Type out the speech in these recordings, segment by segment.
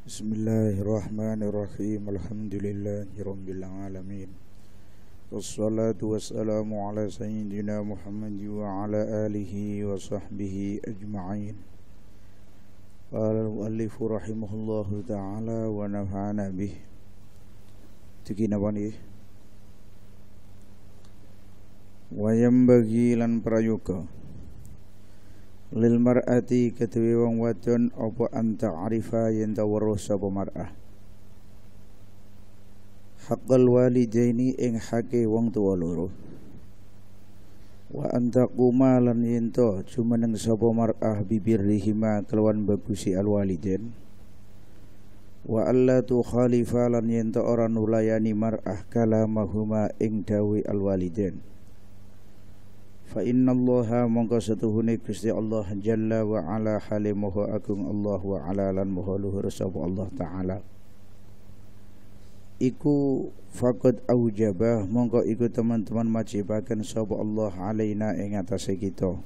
بسم الله الرحمن الرحيم الحمد لله رب العالمين والصلاة والسلام على سيدنا محمد وعلى آله وصحبه أجمعين قال المؤلف رحمه الله تعالى ونفعنا به تكينا بني وينبغي لن برايوكا lil mar'ati katuwi wong wadon apa anta arifa yen ta weruh sapa mar'ah haqqal walidaini ing hake wong tuwa loro wa anta quma lan yen ta jumeneng sapa mar'ah bibirrihima kelawan bagusi alwalidain wa alla tu khalifa lan yen ta ora nulayani mar'ah kalamahuma ing dawi alwalidain fa inna allaha mongko setuhune Gusti Allah jalla wa ala hale agung Allah wa ala lan moho luhur Allah taala iku faqad aujabah mongko iku teman-teman majibaken sapa Allah alaina ing atase kita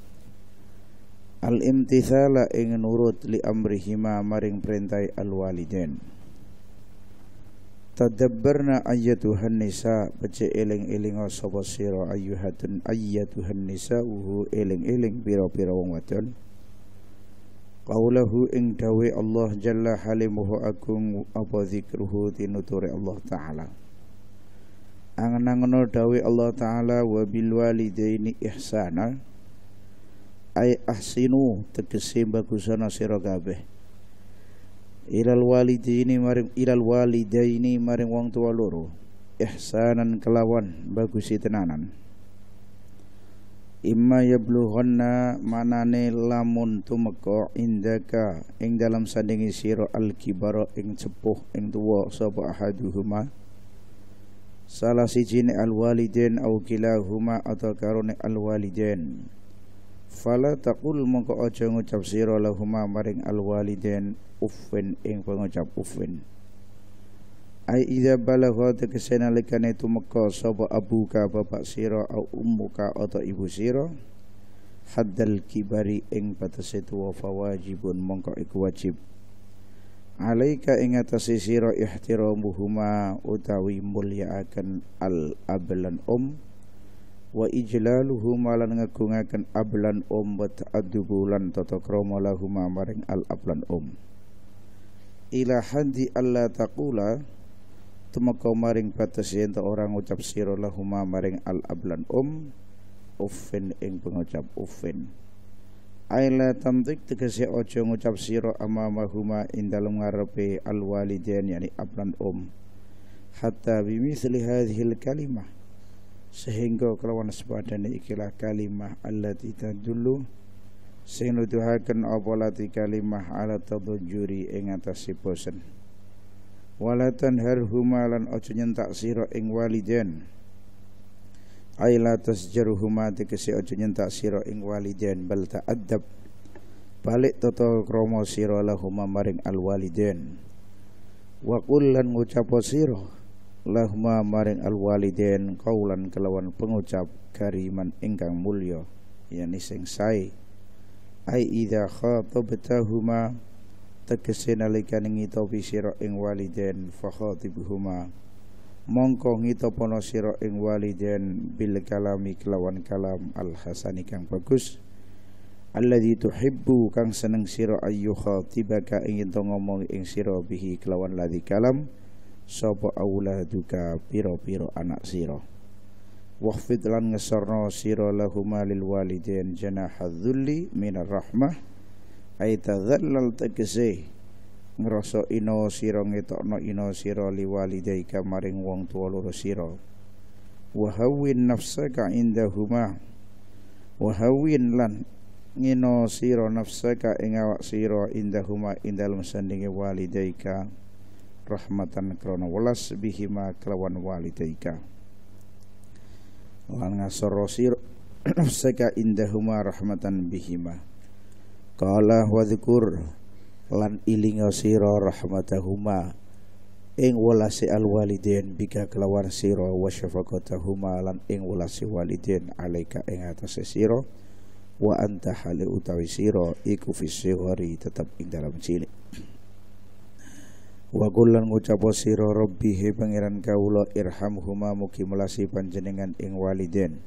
al imtithala ing nurut li amrihima maring perintai al walidain tadabbarna ayyatuhan nisa pece eling-eling sapa sira ayyuhatun ayyatuhan nisa uhu eling-eling pira-pira wong wadon qaulahu ing dawe Allah jalla halimuhu agung apa zikruhu tinuturi Allah taala angen-angen dawe Allah taala wa bil walidaini ihsana ay ahsinu tegese bagusana sira kabeh ilal walidaini maring ilal walidaini maring wong tua loro ihsanan kelawan bagusi tenanan imma yablughunna manane lamun tumeka indaka ing dalam sandingi sira al kibara ing sepuh ing tuwa sapa ahaduhuma salah si jin al walidain au kilahuma atau karone al walidain fala taqul mongko aja ngucap sira lahuma maring alwalidain uffin ing pengucap uffin ai idza balagha tekese nalikane tumeka sapa abuka bapak sira au ummuka atau ibu sira haddal kibari ing batase tuwa fawajibun mongko iku wajib alaika ing atase sira ihtiramuhuma utawi mulyaaken al ablan um wa ijlaluhu malan ngagungaken ablan om wa ta'addubulan tata krama lahuma maring al ablan om ila hadi alla taqula tumeka maring batas yen orang ngucap siro lahuma maring al ablan om uffin ing pengucap uffin Aila tamtik tegese ojo ngucap siro amamahuma huma dalem ngarepe al walidain yani ablan om hatta bimisli hadhil kalimah sehingga kelawan sepadan ikilah kalimah allati dulu, sing nuduhaken apa lati kalimah ala tadujuri ing atase bosen walatan harhuma lan aja nyentak sira ing waliden aila tasjaruhuma tegese aja nyentak sira ing waliden bal ta'addab balik tata krama sira lahuma maring al wa qul lan ngucap sira lahuma maring alwalidain kaulan kelawan pengucap kariman ingkang mulio, yani sing sae ai idza khatabtahuma tegese nalika ngitopi sira ing walidain Mongkong mongko ponosiro sira ing walidain bil kalami kelawan kalam al hasani kang bagus alladzi tuhibbu kang seneng sira ayyuha tibaka ingin to ngomong ing sira bihi kelawan ladi kalam sapa auladuka piro-piro anak siro, wahfid lan ngesorno siro lahuma lil walidin janaha dzulli minar rahmah aita tadzallal tegese ngrasa ino siro ngetokno ino sira liwalidaika maring wong tua loro siro, wa hawwin nafsaka indahuma wa hawwin lan ngino siro nafsaka ing awak sira indahuma ing dalem sandinge walidaika rahmatan krono welas bihima kelawan walidaika lan ngasoro sir indahuma rahmatan bihima kala wa dzikur lan ilinga sira rahmatahuma ing walasi al walidain bika kelawan sira wa syafaqatahuma lan ing walasi walidain alaika ing atase sira wa anta hali utawi sira iku fi tetap ing dalam cilik wa kullan ngucapo sira rabbihi pangeran irham huma mugi melasi panjenengan ing waliden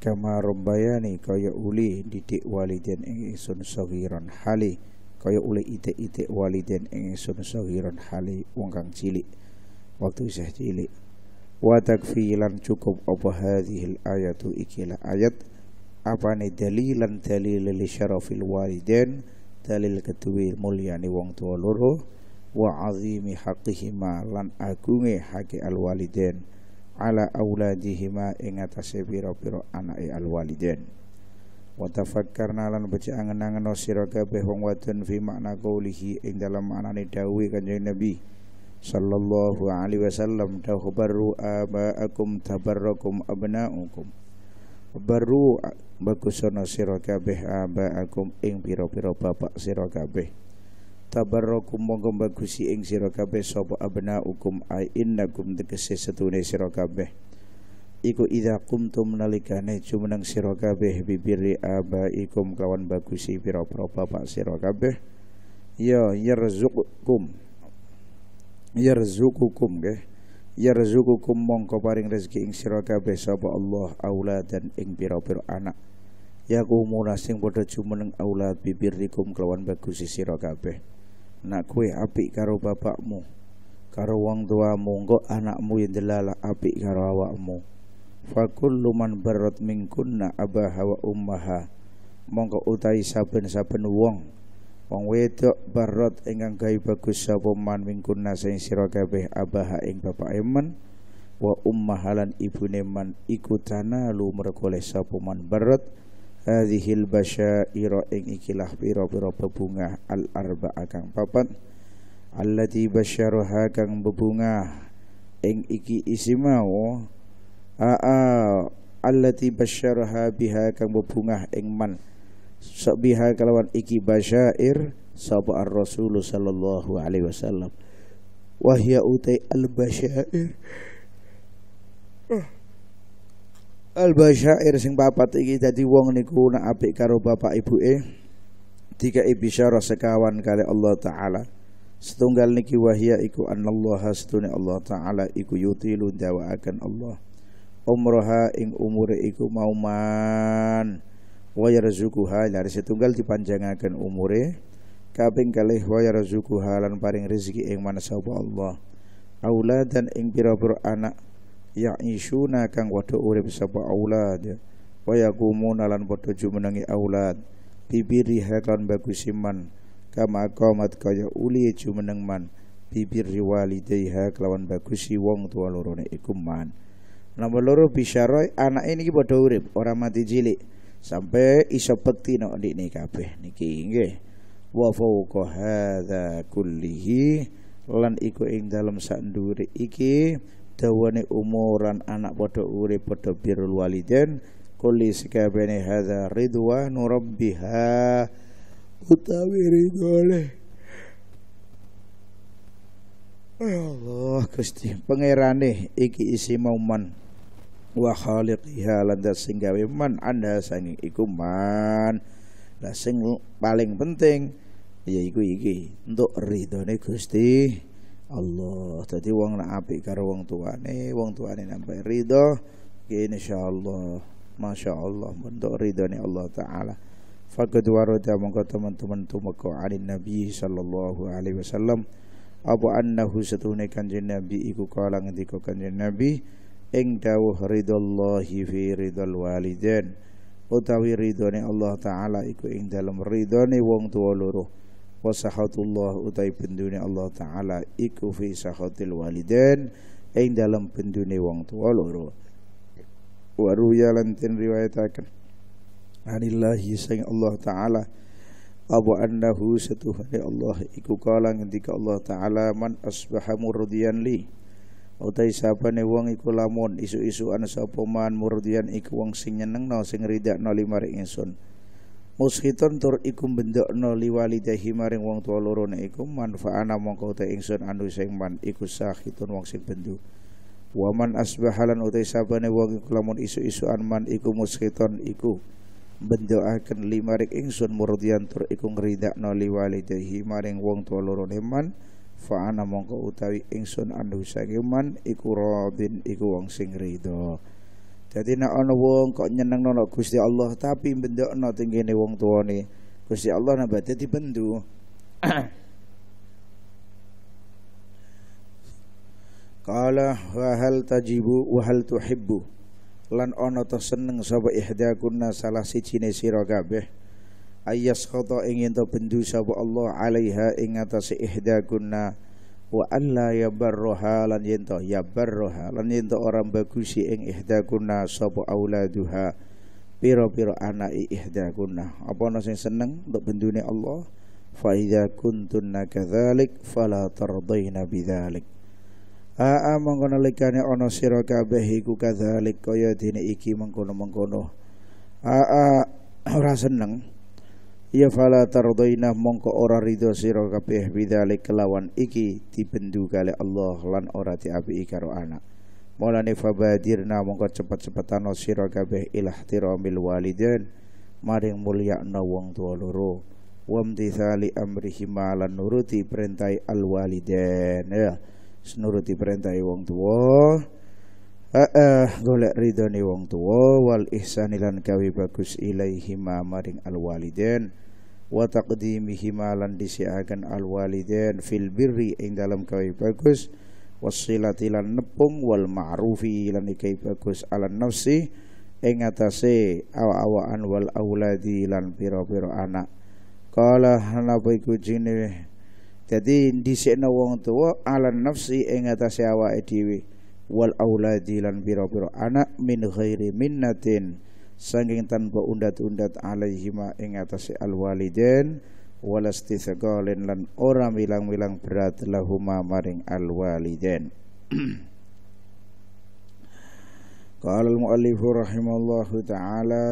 kama rabbayani kaya uli didik waliden ing Sun saghiran hali kaya uli ite ite waliden ing ingsun saghiran hali wong kang cilik waktu isih cilik wa takfilan cukup apa hadhil ayatu ikilah ayat apa apane dalilan dalil li syarafil waliden dalil ketuwi mulyani wong tua loro wa azimi haqqihima lan agunge haqi alwalidain ala auladihima ing atase pira-pira anake alwalidain wa tafakkarna lan baca angen-angen sira kabeh wong wadon fi makna qaulihi ing dalam maknane dawuhe kanjeng Nabi sallallahu alaihi wasallam tahbarru abaakum tabarrakum abnaukum baru bagusono sira kabeh abaakum ing pira-pira bapak sira kabeh tabarrakum monggo bagusi ing sira kabeh sapa hukum ai innakum tegese setune sira kabeh iku idza qumtum nalikane jumeneng sira kabeh bibiri abaikum kelawan bagusi pira-pira bapak sira kabeh ya yarzuqukum yarzuqukum nggih yarzuqukum mongko paring rezeki ing sira kabeh sapa Allah aula ing pira-pira anak ya kumuna sing padha jumeneng bibiri bibirikum kelawan bagusi sira kabeh nak kue apik karo bapakmu karo wong tuamu engko anakmu yang delala apik karo awakmu fakullu man barat minkunna abaha wa ummaha mongko utai saben-saben wong wong wedok barat ingkang gawe bagus sapa man minkunna sing sira kabeh abaha ing bapake eman wa ummahalan ibune man iku tanalu merkoleh sapa man barat hadhil basyaira ing ikilah pira-pira bebungah al arba'a kang papat allati basyaraha kang bebungah ing iki isimau aa allati basyaraha biha kang bebungah ing man biha kalawan iki basyair sapa ar rasul sallallahu alaihi wasallam wahya utai al basyair al basyair sing papat iki dadi wong niku nak apik karo bapak ibuke tiga ibisyara sekawan kali Allah taala setunggal niki wahya iku annallaha setune Allah taala iku yutilu dawaaken Allah umroha ing umure iku mauman wa yarzuquha dari setunggal dipanjangaken umure kaping kalih wa yarzuquha lan paring rezeki ing manasa Allah auladan ing pira-pira anak ya'ishuna kang padha urip sapa aulad wa yaqumuna lan padha jumenengi aulad bibiri haklan bagusiman, kama qamat kaya uli jumeneng man bibir walidayha kelawan bagusi wong tua lorone ikuman, man nomor loro bisyaroi anak ini padha urip ora mati cilik sampai iso bekti nek ndikne kabeh niki nggih wa fawqa hadza kullihi lan iku ing dalam sandure iki dawane umuran anak padha urip padha birrul walidain kuli sakabene hadza ridwanu rabbiha utawi ridhone Ya Allah Gusti pangerane iki isi mauman wa khaliqiha lan sing gawe man anda sanging iku man lah sing paling penting yaiku iki untuk ridhone Gusti Allah tadi wong nak apik karo wong tuane wong tuane nampak ridho kene insyaallah masyaallah bentuk ridhone Allah taala faqad warada mongko teman-teman tumeka anin nabi sallallahu alaihi wasallam apa annahu satune kanjeng nabi iku kala ngendika kanjeng nabi ing dawuh ridallahi fi ridal walidain utawi ridhone Allah taala iku ing dalem ridhone wong tuwa loro wa sahatullah utai pendune Allah taala iku fi sahatil walidain ing dalam pendune wong tua loro wa ruya lan tin riwayataken anillahi sing Allah taala Abu annahu setuhane Allah iku kala ngendika Allah taala man asbaha murdiyan li utai sapane wong iku lamun isu-isuan sapa man murdiyan iku wong sing nyenengno sing ridakno limare ingsun muskiton tur ikum bendokno liwalidahi maring wong tua loro ne ikum manfaana mongko te ingsun anu sing man iku sahitun wong sing bendu waman asbahalan utai sabane wong kelamun isu isu-isuan man iku muskhiton iku akan limarik ingsun murdian tur iku ngridakno liwalidahi maring wong tua loro ne man faana mongko utawi ingsun anu sing man iku Robin iku wong sing ridho jadi nek ana wong kok nyenengno nek Gusti Allah tapi bendokno tinggine wong tuane. Gusti Allah nek badhe dibendu. Qala wa hal tajibu wa hal tuhibbu. Lan ana to seneng sapa ihdakunna salah sijine sira kabeh. Ayas khata ingin to bendu sapa Allah alaiha ing atase ihdakunna wa an la yabarruha lan yento yabarruha lan yento orang bagusi ing ihdakunna sapa auladuha piro piro anake ihdakunna apa ana sing seneng untuk bendune Allah fa idza kuntunna kadzalik fala tardaina bidzalik aa mongko nalikane ana sira kabeh iku kadzalik kaya dene iki mengkono-mengkono aa ora seneng ya fala tardaina mongko ora ridho sira kabeh bidali kelawan iki dibendu kali Allah lan ora diapi karo anak Maulani fabadirna mongko cepet-cepetan sira kabeh ilah tiramil walidain maring mulia na wong tuwa loro wamtithali amrihima lan nuruti perintai al walidain ya nuruti perintai wong tua. Uh, golek golek ni wong tua wal ihsanilan kawi bagus ilaihima maring alwaliden wa taqdimihima lan disiakan al walidain fil birri ing dalam kawi bagus wasilati lan nepung wal ma'rufi lan ikai bagus ala nafsi ing atase awa-awaan wal auladi lan pira-pira anak kala hanapa iku jine jadi dhisikna wong tuwa ala nafsi ing atase awake dhewe wal auladi lan pira-pira anak min ghairi minnatin saking tanpa undat-undat alaihima ing atase alwalidain wala lan ora milang-milang berat lahuma maring alwalidain Qala al-muallifu rahimallahu taala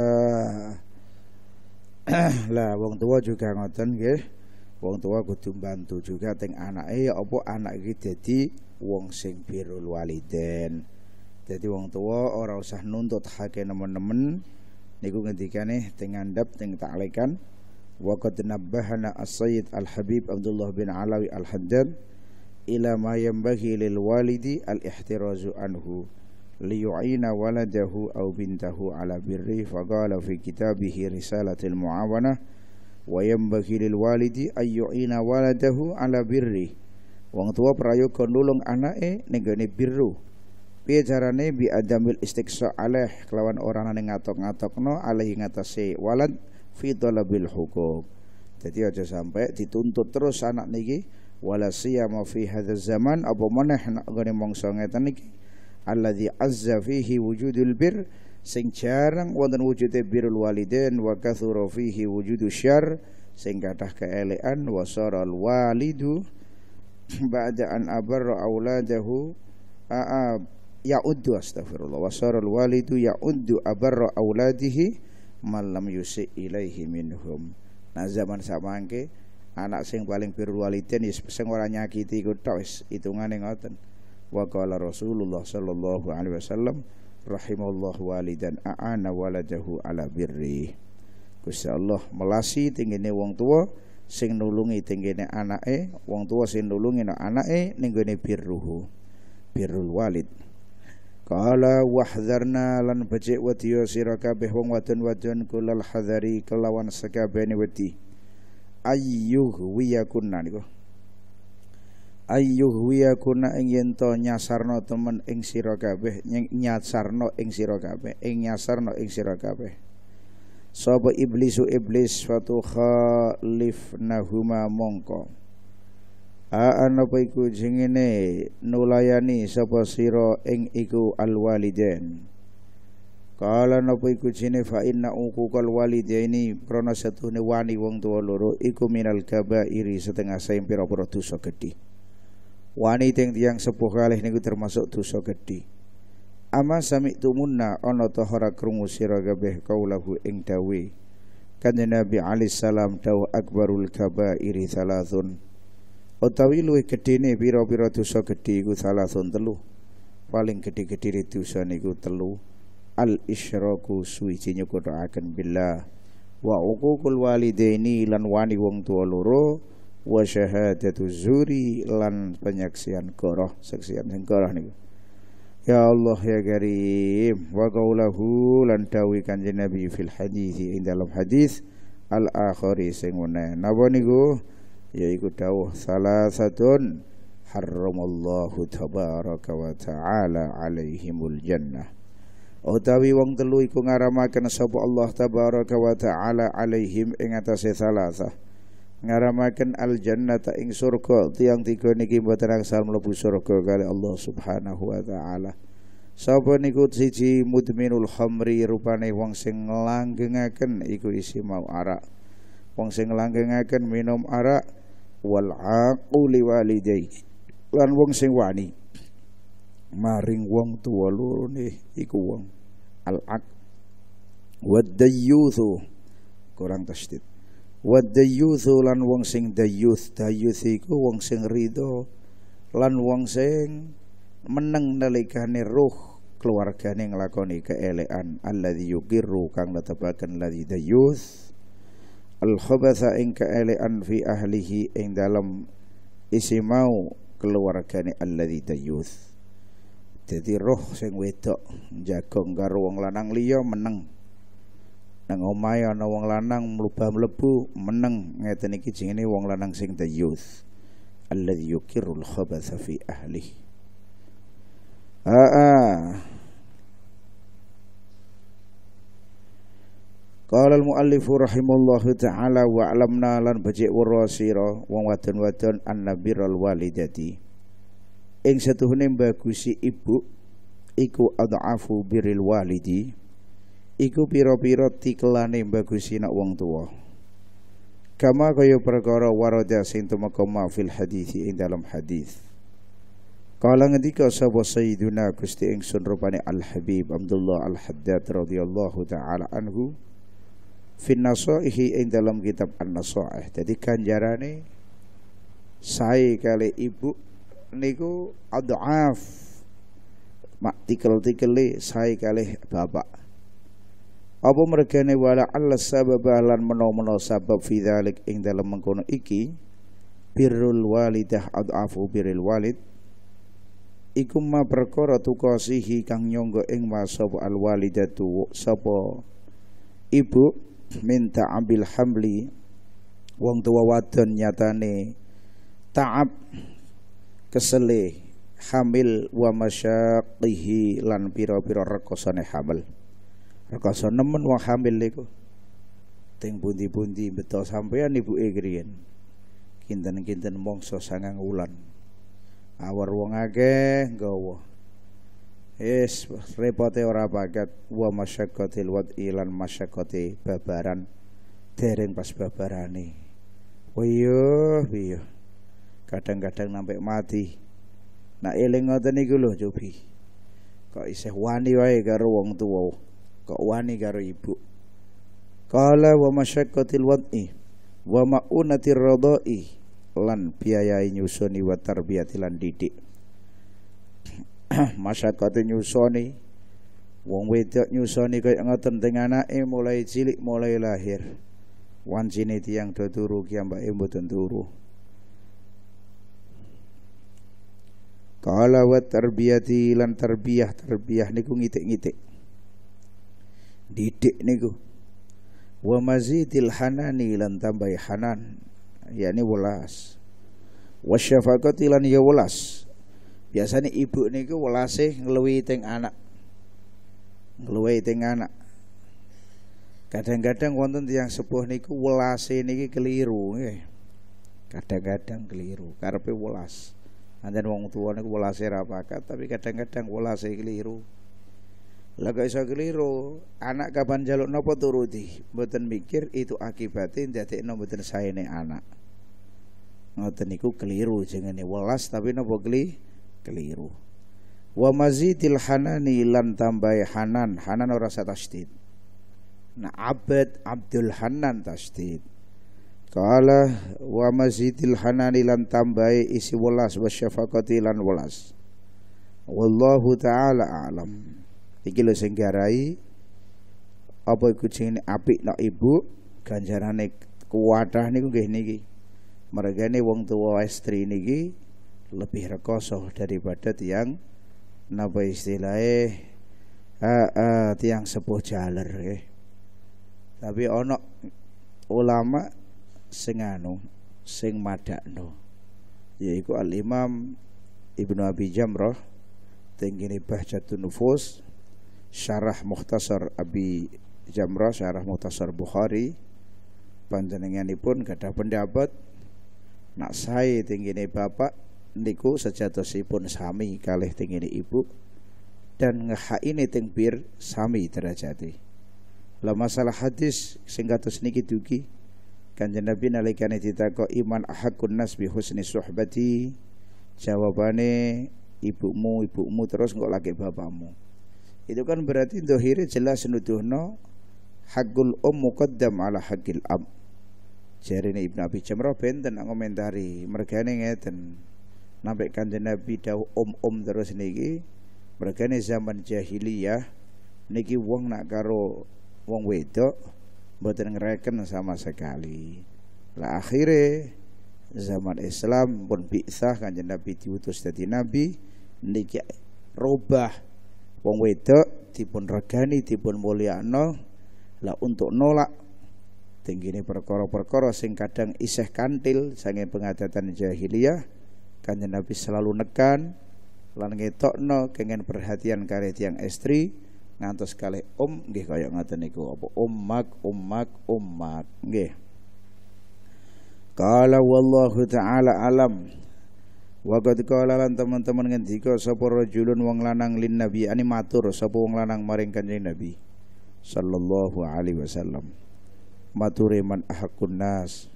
Lah wong tua juga ngoten nggih wong tua kudu bantu juga teng anake ya apa anak iki dadi wong sing birul waliden. jadi wong tua ora usah nuntut hake nemen-nemen niku ngendikane teng ngandhap teng taklikan wa qad nabbahana as-sayyid al-habib Abdullah bin Alawi al-Haddad ila ma yanbaghi lil walidi al-ihtirazu anhu liyu'ina waladahu aw bintahu ala birri faqala fi kitabihi risalatil muawana, wa yanbaghi lil walidi ay yu'ina waladahu ala birri wong tua prayoga nulung anake ning gone birru piye carane bi adamil istiqsa alaih kelawan orang ane ngatok-ngatokno alaih ngatasi walad fi talabil hukum jadi aja sampai dituntut terus anak niki wala siyama fi hadzal zaman apa meneh nak gone mangsa ngeten niki alladzi azza fihi wujudul bir sing jarang wonten wujude birrul walidain wa kathura fihi wujudu syarr sing kathah keelekan wa saral walidu ba'da an abarra auladahu aab ya'uddu astaghfirullah wa saral walidu ya'uddu abarra auladihi malam yusi ilaihi minhum nah zaman samangke anak sing paling biru walidin ya sing ora nyakiti iku tok wis hitungane ngoten wa qala Rasulullah sallallahu alaihi wasallam rahimallahu walidan a'ana waladahu ala birri Gusti Allah melasi tinggine wong tua sing nulungi tinggine anake wong tua sing nulungi anake ning gone birruhu birrul walid Kala wahdarna lan bajik wadiyo sira wong wadon-wadon kulal hadari kelawan sakabehane wedi. Ayyuh wiyakunna niku. Ayyuh wiyakunna ing yen to nyasarna temen ing sira kabeh nyasarna ing sira ing nyasarna ing sira kabeh. iblisu iblis fatu khalifnahuma mongko. Mongko. Aan apa iku nulayani sapa sira ing iku alwaliden. Kala napa jine fa'inna fa inna uku kal walidaini wani wong tuwa loro iku minal kabairi setengah saing pira-pira dosa gedhi. Wani teng tiyang sepuh kalih niku termasuk dosa gedhi. Ama sami tumunna ana ta ora krungu sira kabeh kaulahu ing dawe. Kanjeng Nabi alaihi salam dawu akbarul kabairi salasun. utawi luwih gedhene pira-pira dosa gedhe iku salasun telu paling gedhe-gedhe dosa niku telu al isyraku suwiji akan billah wa uququl walidaini lan wani wong tuwa loro wa syahadatu zuri lan penyaksian goroh saksian sing goroh niku Ya Allah ya Karim wa qaulahu lan dawi kanjeng Nabi fil hadis ing dalam hadis al akhari sing meneh napa niku yaiku dawuh salasatun haramallahu tabaraka wa ta'ala alaihimul jannah utawi wong telu iku ngaramaken sapa Allah tabaraka wa ta'ala alaihim ing atase salasah ngaramaken al jannata ing surga tiang tiga niki mboten angsal mlebu surga kali Allah subhanahu wa ta'ala Sapa niku siji mudminul khamri rupane wong sing langgengaken iku isi mau arak wong sing langgengaken minum arak wal aqu liwalidayhi lan wong sing wani maring wong tuwa lorone iku wong al aq wadayyuthu kurang tasdid wadayyuthu lan wong sing dayyuth dayyuth iku wong sing rido lan wong sing meneng nalikane ruh keluargane nglakoni keelekan alladzi yuqirru kang netepaken ladzi dayyuth al khabatha ing kaelean fi ahlihi ing dalam isi mau keluargane alladzi tayuth Tadi roh sing wedok jagong karo wong lanang liya meneng nang omahe ana wong lanang mlebah-mlebu meneng ngeten iki jenenge wong lanang sing tayuth alladzi yukirul khabatha fi ahlihi Aa, Qala al-muallif rahimallahu taala wa alamna lan becik wara sira wong wadon-wadon annabirul walidati. Ing setuhune bagusi ibu iku adhafu biril walidi iku pira-pira tikelane bagusi nak wong tuwa. Kama kaya perkara warada sing tumeka fil hadisi ing dalam hadis. Kala ngendika sapa Sayyiduna Gusti ingsun rupane Al Habib Abdullah Al Haddad radhiyallahu taala anhu finnasaihi ing dalam kitab an-nasaih. Jadi ganjarane saya kali ibu niku aduaf mak tikel-tikeli saya kali bapak. Apa mergane wala Allah sabab lan menomono sabab fi dzalik ing dalam mengkono iki birrul walidah aduafu birrul walid ikum ma perkara tukasihi kang nyonggo ing wasab al walidatu sapa ibu minta ambil hamli wong tua wadon nyatane ta'ab kesele hamil wa masyaqihi lan pira-pira rekosane hamil rekoso nemen wong hamil niku ting pundi-pundi beto sampean ibu egrian kinten-kinten mongso sangang wulan awar wong akeh nggawa Is repote ora paket wa masyakotil wat ilan masyakoti babaran dereng pas babarane. Wiyuh, oh wiyuh. Iya. Kadang-kadang nampak mati. Na eling ngoten niku lho cobi. Kok isih wani wae karo wong tuwa. Kok wani karo ibu. Kala wa masyakotil wat'i wa ma'unatir radha'i lan biayai nyusuni wa tarbiyati didik. masyarakat nyusoni wong wedok nyusoni kaya ngoten teng anake mulai cilik mulai lahir wancine tiyang do turu ki ambake mboten turu Kala wa tarbiyati lan tarbiyah tarbiyah niku ngitik-ngitik. Didik niku. Wa mazidil hanani lan tambahi hanan. yakni welas. Wa syafaqati lan ya welas biasanya ibu niku welase ngluwi teng anak ngluwi teng anak kadang-kadang wonten yang sepuh niku welase niki keliru nggih kadang-kadang keliru karepe welas anjen wong tuwa niku welase ra tapi kadang-kadang welase keliru Lah iso keliru, anak kapan jaluk nopo turuti, mboten mikir itu akibatnya nopo mboten saene anak. Ngoten niku keliru jenenge welas tapi nopo keliru? keliru wa mazidil hanani lan tambai hanan hanan ora sa Na nah abad abdul hanan tasdid Kala wa mazidil hanani lan tambai isi welas wa syafaqati lan welas wallahu taala alam iki lho sing garai apa iku jenenge apik nak ibu ganjarane kuwatah niku nggih niki mergane wong tuwa istri niki lebih rekosoh daripada tiang napa istilahnya uh, uh, tiang sepuh jaler eh. tapi ono ulama sing anu sing madakno yaiku al imam Ibnu Abi Jamrah tenggini Bahjatun Nufus Syarah Muhtasar Abi Jamrah Syarah Muhtasar Bukhari pun gada pendapat nak sae tenggine bapak niku sejatosipun sami kalih tingini ibu dan ngehaini teng bir sami derajati lah masalah hadis singkatus niki dugi kanjeng Nabi nalikane ditakok iman ahakun nas bi husni suhbati jawabane ibumu ibumu terus kok lagi bapakmu itu kan berarti dohire jelas nuduhno hakul um muqaddam ala hakil am jarine Ibnu Abi Jamrah benten ngomentari mergane ngeten nampakkan kanjeng Nabi dawuh om-om terus niki ini zaman jahiliyah niki wong nak karo wong wedok mboten ngreken sama sekali. Lah akhire zaman Islam pun bi'tsah kanjeng Nabi diutus dadi nabi niki robah wong wedok dipun regani dipun mulyakno lah untuk nolak tinggine perkara-perkara sing kadang iseh kantil sange pengadatan jahiliyah Kanjeng Nabi selalu nekan lan ngetokno kengen perhatian kare tiang istri ngantos kali om nggih kaya ngoten niku apa ummak ummak ummak nggih Kala wallahu taala alam Wa qad qala lan teman-teman ngendika sapa rajulun wong lanang lin nabi ani matur sapa wong lanang maring kanjeng nabi sallallahu alaihi wasallam mature man ahakun nas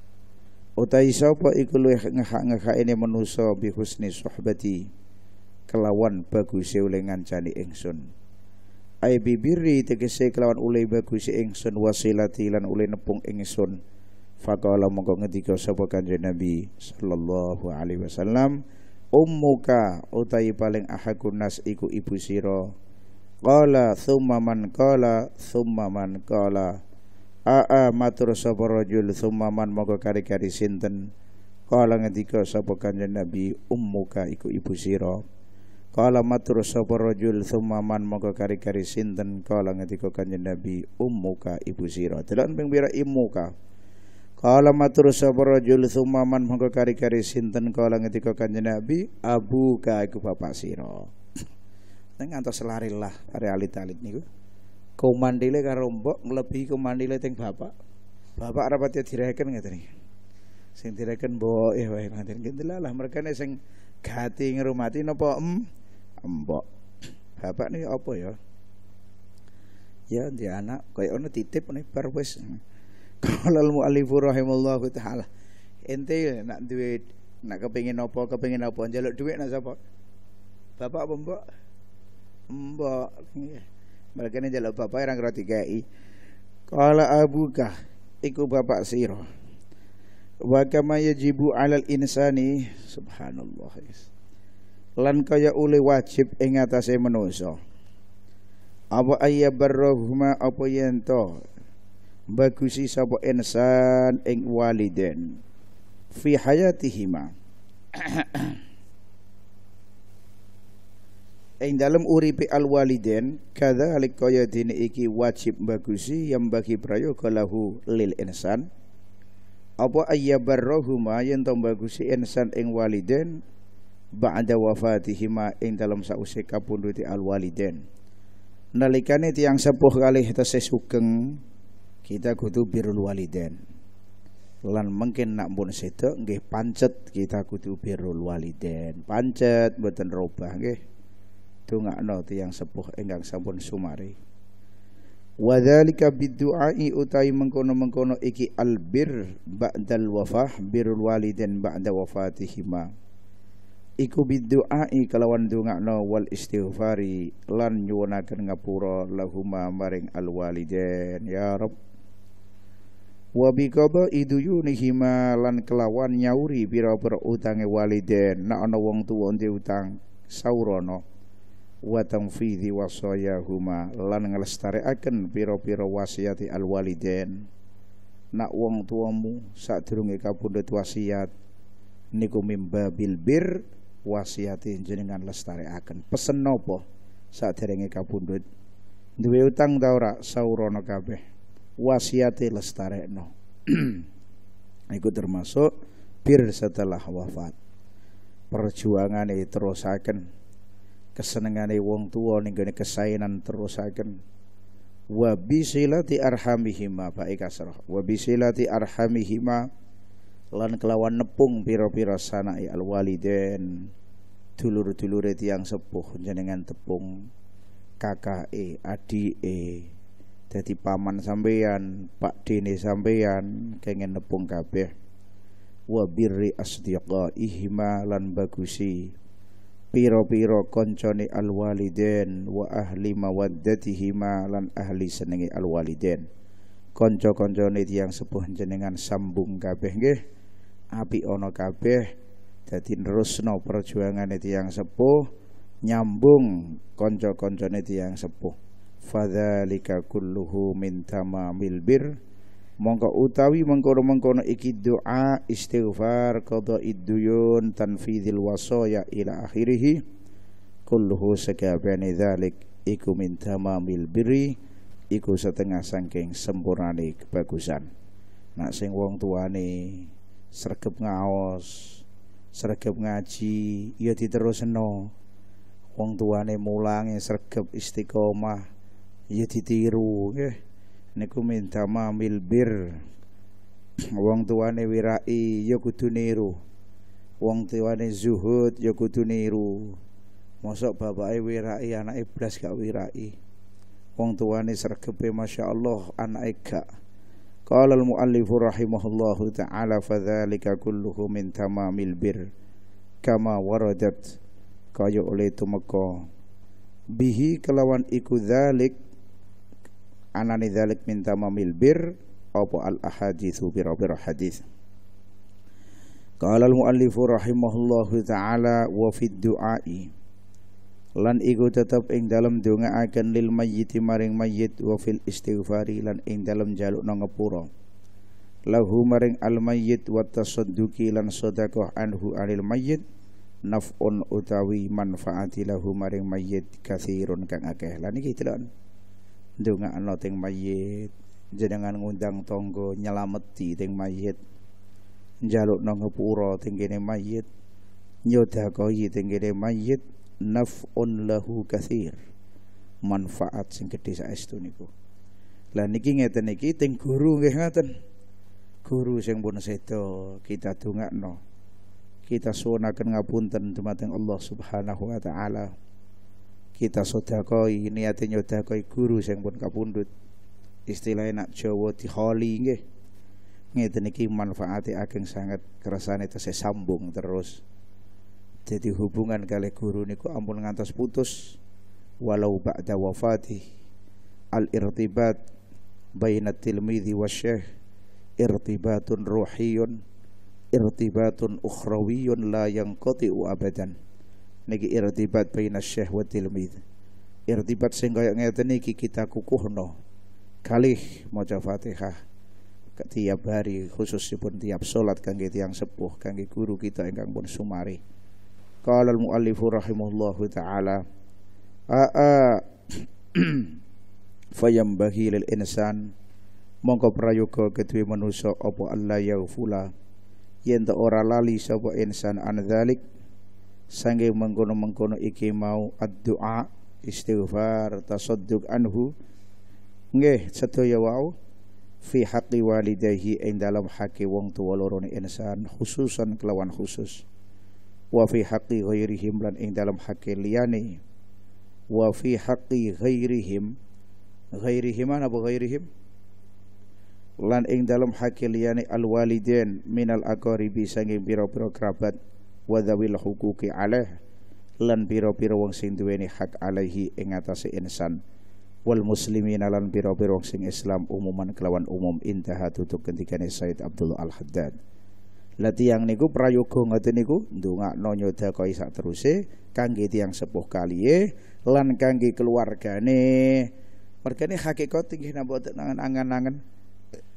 utai sapa iku luwih ngehak ini manusa bi husni sohbati kelawan baguse oleh ngancani ingsun ai bibiri tegese kelawan oleh bagus ingsun wasilati lan oleh nepung ingsun faqala mongko ngendika sapa kanjeng nabi sallallahu alaihi wasallam ummuka utai paling ahakun nas iku ibu sira qala thumma man qala thumma man qala Aa matur sapa rajul thumma man moko kari-kari sinten Kala ngendika sapa kanjeng Nabi ummuka iku ibu sira Kala matur sapa rajul thumma man moko kari-kari sinten Kala ngendika kanjeng Nabi ummuka ibu sira Delok ping pira imuka Kala matur sapa rajul thumma man moko kari-kari sinten Kala ngendika kanjeng Nabi abuka iku bapak sira Nang ngantos lari lah alit-alit niku kumandile karo mbok melebihi kumandile teng bapak. Bapak rapatnya direken ngeten iki. Sing direken mbok ya wae ngeten iki lah nih sing gati ngrumati napa em mbok. Bapak nih apa ya? Ya di anak kaya ono titip nih bar wis. Qala al-mu'allif rahimallahu taala. Ente nak duit, nak kepingin apa kepingin apa njaluk duit nak sapa? Bapak apa mbok? Mbok. Malakane njaluk bapak ora ngira dikai. Qala abuka iku bapak siro, Wa kama yajibu alal insani subhanallah. Lan kaya ule wajib ing atase manusa. Apa ayya barrohuma apa yen bagusi sapa insan ing waliden fi hayatihima ing dalam uripe al waliden halik kaya dene iki wajib bagusi yang bagi prayo lahu lil insan apa ayyabarrahuma yang to bagusi insan ing waliden ba'da wafatihima ing dalam sause kapundhuti al waliden nalikane tiang sepuh kali tesih sugeng kita kudu birul waliden lan mungkin nak pun sedek nggih pancet kita kudu birul waliden pancet mboten robah nggih dongakno tiyang sepuh ingkang sampun sumari wa dzalika biduai utai mengkono-mengkono iki albir ba'dal wafah birrul walidin ba'da wafatihima iku biduai kalawan dongakno wal istighfari lan nyuwunaken ngapura lahuma maring alwaliden ya rabb wa biqada iduyunihima lan kelawan nyauri pira-pira utange waliden nek ana wong tuwa ndhe utang saurana wa tanfidhi wasayahuma lan ngelestarekaken pira-pira wasiati alwalidain nak wong tuamu sadurunge kabundut wasiat niku mimba bilbir wasiati jenengan lestareaken. pesen napa saderenge kabundut duwe utang ta ora saurono kabeh wasiati lestarekno iku termasuk bir setelah wafat perjuangane terusaken kesenengane wong tua ning gone kesaenan terusaken wa bisilati arhamihima baik kasrah wa bisilati arhamihima lan kelawan nepung pira-pira sanai ya alwaliden dulur-dulure tiang sepuh jenengan tepung kakake adike dadi paman sampeyan pak dene sampeyan kengen nepung kabeh wa birri asdiqaihima lan bagusi piro-piro koncone alwaliden wa ahli mawaddatihima lan ahli senengi alwaliden konco kancane tiyang sepuh jenengan sambung kabeh nggih api ono kabeh dadi nerusno perjuangane yang sepuh nyambung konco-konco kancane yang sepuh fadzalika kulluhu min tamamil bir mongko utawi mengkono-mengkono iki doa istighfar kodo duyun tanfidhil wasaya ila akhirihi kulluhu sakabani dzalik iku min tamamil birri iku setengah sangking sempurnane kebagusan nak sing wong tuane sregep ngaos sregep ngaji ya diterusno wong tuane mulange sregep istiqomah ya ditiru nggih niku min tamamil bir wong tuane wirai ya kudu niru wong tuane zuhud ya kudu niru mosok bapake wirai anake blas gak wirai wong tuane sregepe masyaallah anake gak Qala al-muallifu rahimahullahu ta'ala fadzalika kulluhu min tamamil bir kama waradat kaya oleh tumeka bihi kelawan iku dzalik anani dzalik min tamamil bir apa al ahaditsu biro-biro hadis Qala al-muallifu rahimahullahu ta'ala wa fid du'ai lan iku tetep ing dalem akan lil mayyiti maring mayit wa fil istighfari lan ing dalem jaluk nang ngepura lahu maring al mayyit wa tasadduqi lan sedekah anhu alil mayyit naf'un utawi manfaati lahu maring mayyit kathirun kang akeh lan iki ndongakno teng mayit jenengan ngundang tonggo, nyelameti teng mayit njalukno ngepura teng kene mayit koi teng kene mayit naf'un lahu kathir manfaat sing gedhe saestu niku lah niki ngeten niki teng guru nggih ngaten guru sing pun sedo kita no kita sunaken ngapunten dumateng Allah Subhanahu wa taala kita sodakoi niate nyodakoi guru sing pun kapundut istilahnya nak Jawa diholi nggih ngeten iki manfaati ageng sangat kersane tesih sambung terus jadi hubungan kali guru niku ampun ngantos putus walau ba'da wafati al irtibat baina tilmidhi wasyekh irtibatun ruhiyun irtibatun ukhrawiyun la yanqati'u abadan niki irtibat baina syahwatil mid irtibat sing kaya iki kita kukuhno kalih maca Fatihah tiap hari khususipun tiap salat kangge tiang sepuh kangge guru kita ingkang pun sumari qala al muallifu rahimahullahu taala aa fayambaghi lil insan mongko prayoga kedue manusa apa Allah yaufula yen ora lali sapa insan an dzalik sange mengkono-mengkono iki mau addu'a istighfar tasadduq anhu nggih sedaya wau fi haqqi walidayhi ing dalam haqqi wong tuwa loro insan khususan kelawan khusus wa fi haqqi ghairihim lan ing dalam haqqi liyane wa fi haqqi ghairihim ghairihim apa ghairihim lan ing dalam haqqi liyane al walidain minal aqaribi sanging pira-pira kerabat wa dzawil huquqi alaih lan pira-pira wong sing duweni hak alaihi ing atase insan wal muslimin lan pira-pira wong sing Islam umuman kelawan umum intaha tutup kentikane Said Abdullah Al Haddad Lah tiyang niku prayoga ngoten niku ndongakno nyodakoi isak teruse kangge tiyang sepuh kaliye lan kangge keluargane. Mergane hakikat inggih nangan angan-angan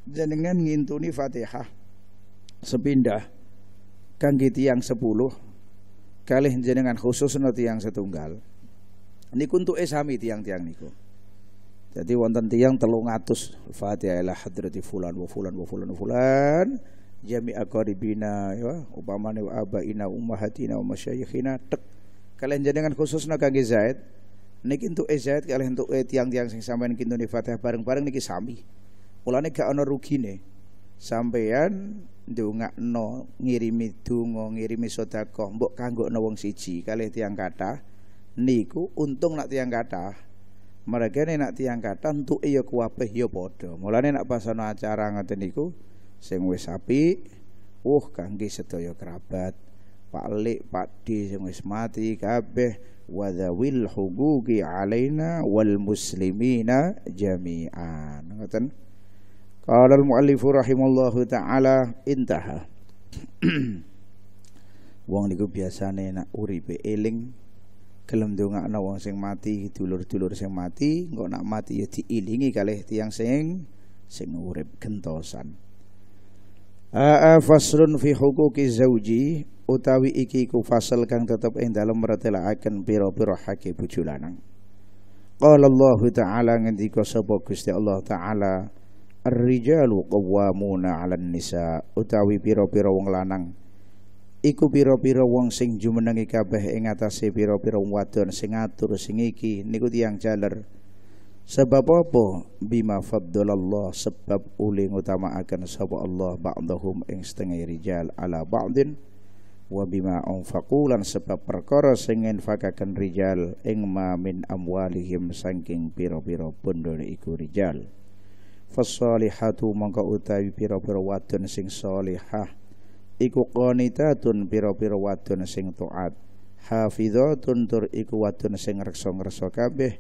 jenengan ngintuni Fatihah sepindah kangge tiyang sepuluh kalih jenengan khususna tiyang setunggal niku untuk esami tiang-tiang niku jadi wonten tiang telung atus Fatihah ila hadrati fulan wa fulan wa fulan wa fulan jami akaribina ya upamane wa abaina ummahatina wa masyayikhina tek kalian jenengan khususna kangge Zaid niki untuk e Zaid kalih e tiang-tiang sing sampean kintune Fatihah bareng-bareng niki sami mulane gak ana rugine sampean ndongakno ngirimi donga ngirimi sedekah mbok kanggokno wong siji kalih tiyang kathah niku untung nak tiyang kathah mereka ini nak tiang kata untuk iya kuwabeh iya podo mulanya nak pasano acara ngaten niku sing wis api kanggi seto sedaya kerabat Pak Lik, Pak Di sing wis mati kabeh wadawil hugugi alaina wal muslimina jami'an ngaten. Qala al-muallifu rahimallahu taala intaha. wong niku biasane nak uripe eling gelem ndongakno wong sing mati, dulur-dulur sing mati, engko nak mati ya diilingi kalih tiyang sing sing urip gentosan. Aa faslun fi huquqi zauji utawi iki ku fasal kang tetep ing dalem meretelaken pira-pira hake bojo lanang. Qala Allah Ta'ala ngendika sapa Gusti Allah Ta'ala Ar-rijalu qawwamuna 'alan nisa utawi pira-pira wong lanang iku pira-pira wong sing jumenengi kabeh ing atase pira-pira wadon sing ngatur sing iki niku tiyang jaler sebab apa bima faddalallah sebab uling utama akan sapa Allah ba'ndohum ing setengah rijal ala ba'din wa bima anfaqu lan sebab perkara sing infakaken rijal ing ma min amwalihim saking pira-pira pundhone iku rijal fasolihatu mongko utawi pira-pira wadon sing solihah iku qanitatun pira-pira wadon sing taat hafizatun tur iku wadon sing reksa-ngreso kabeh